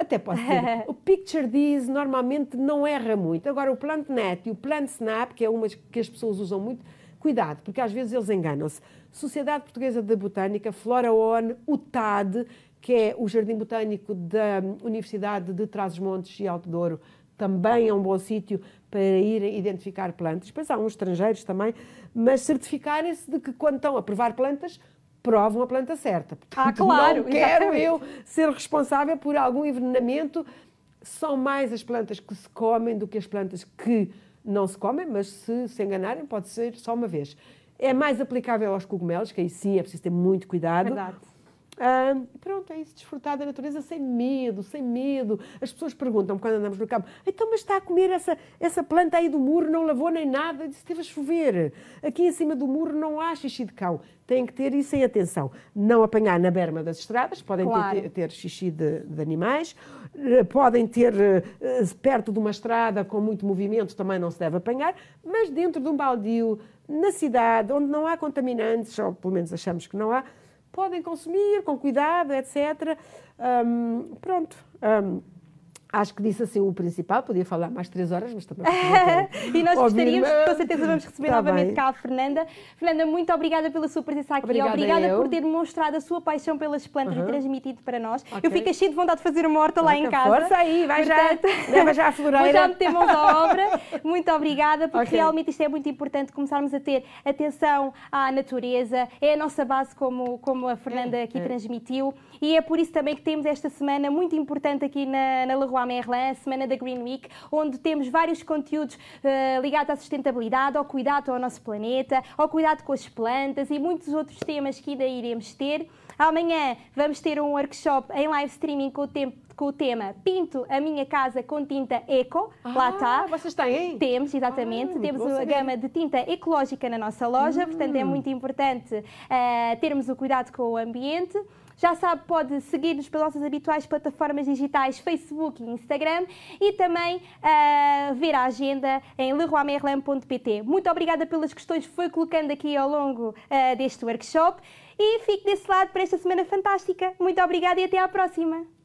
até posso dizer. o Picture diz normalmente não erra muito. Agora, o PlantNet e o PlantSnap, que é umas que as pessoas usam muito, cuidado, porque às vezes eles enganam-se. Sociedade Portuguesa da Botânica, FloraON, o TAD, que é o Jardim Botânico da Universidade de Trás-os-Montes e Alto Douro, também é um bom sítio para ir identificar plantas. Depois há uns estrangeiros também, mas certificarem-se de que quando estão a provar plantas, provam a planta certa. ah, claro, não quero exatamente. eu ser responsável por algum envenenamento. São mais as plantas que se comem do que as plantas que não se comem, mas se se enganarem, pode ser só uma vez. É mais aplicável aos cogumelos, que aí sim é preciso ter muito cuidado. Verdade. Ah, pronto, é isso, desfrutar da natureza sem medo, sem medo. As pessoas perguntam quando andamos no campo: então, mas está a comer essa, essa planta aí do muro, não lavou nem nada, teve a chover. Aqui em cima do muro não há xixi de cão. Tem que ter isso em atenção. Não apanhar na berma das estradas, podem claro. ter, ter, xixi de, de, animais, eh, podem ter eh, perto de uma estrada com muito movimento, também não se deve apanhar, mas dentro de um baldio, na cidade, onde não há contaminantes, ou pelo menos achamos que não há podem consumir com cuidado, etc. Um, pronto. Um, Acho que disse assim o principal, podia falar mais três horas, mas também. e nós gostaríamos, com certeza vamos receber tá novamente bem. cá a Fernanda. Fernanda, muito obrigada pela sua presença aqui. Obrigada, obrigada por ter mostrado a sua paixão pelas plantas uhum. e transmitido para nós. Okay. Eu fico cheio de vontade de fazer uma horta lá em casa. Força aí, vai Portanto, já. Leva já a floreira. Vou já meter mãos à obra. Muito obrigada, porque okay. realmente isto é muito importante começarmos a ter atenção à natureza. É a nossa base, como, como a Fernanda é, aqui é. transmitiu. E é por isso também que temos esta semana muito importante aqui na, na Lagoa à Merlin, a semana da Green Week, onde temos vários conteúdos uh, ligados à sustentabilidade, ao cuidado ao nosso planeta, ao cuidado com as plantas e muitos outros temas que ainda iremos ter. Amanhã vamos ter um workshop em live streaming com o, tempo, com o tema Pinto a minha casa com tinta eco. Ah, Lá está. Vocês têm? Temos, exatamente. Ah, temos a gama de tinta ecológica na nossa loja, hum. portanto é hum. muito importante uh, termos o cuidado com o ambiente. Já sabe, pode seguir-nos pelas nossas habituais plataformas digitais Facebook e Instagram e também uh, ver a agenda em leroymerlin.pt. Muito obrigada pelas questões que foi colocando aqui ao longo uh, deste workshop e fique desse lado para esta semana fantástica. Muito obrigada e até à próxima!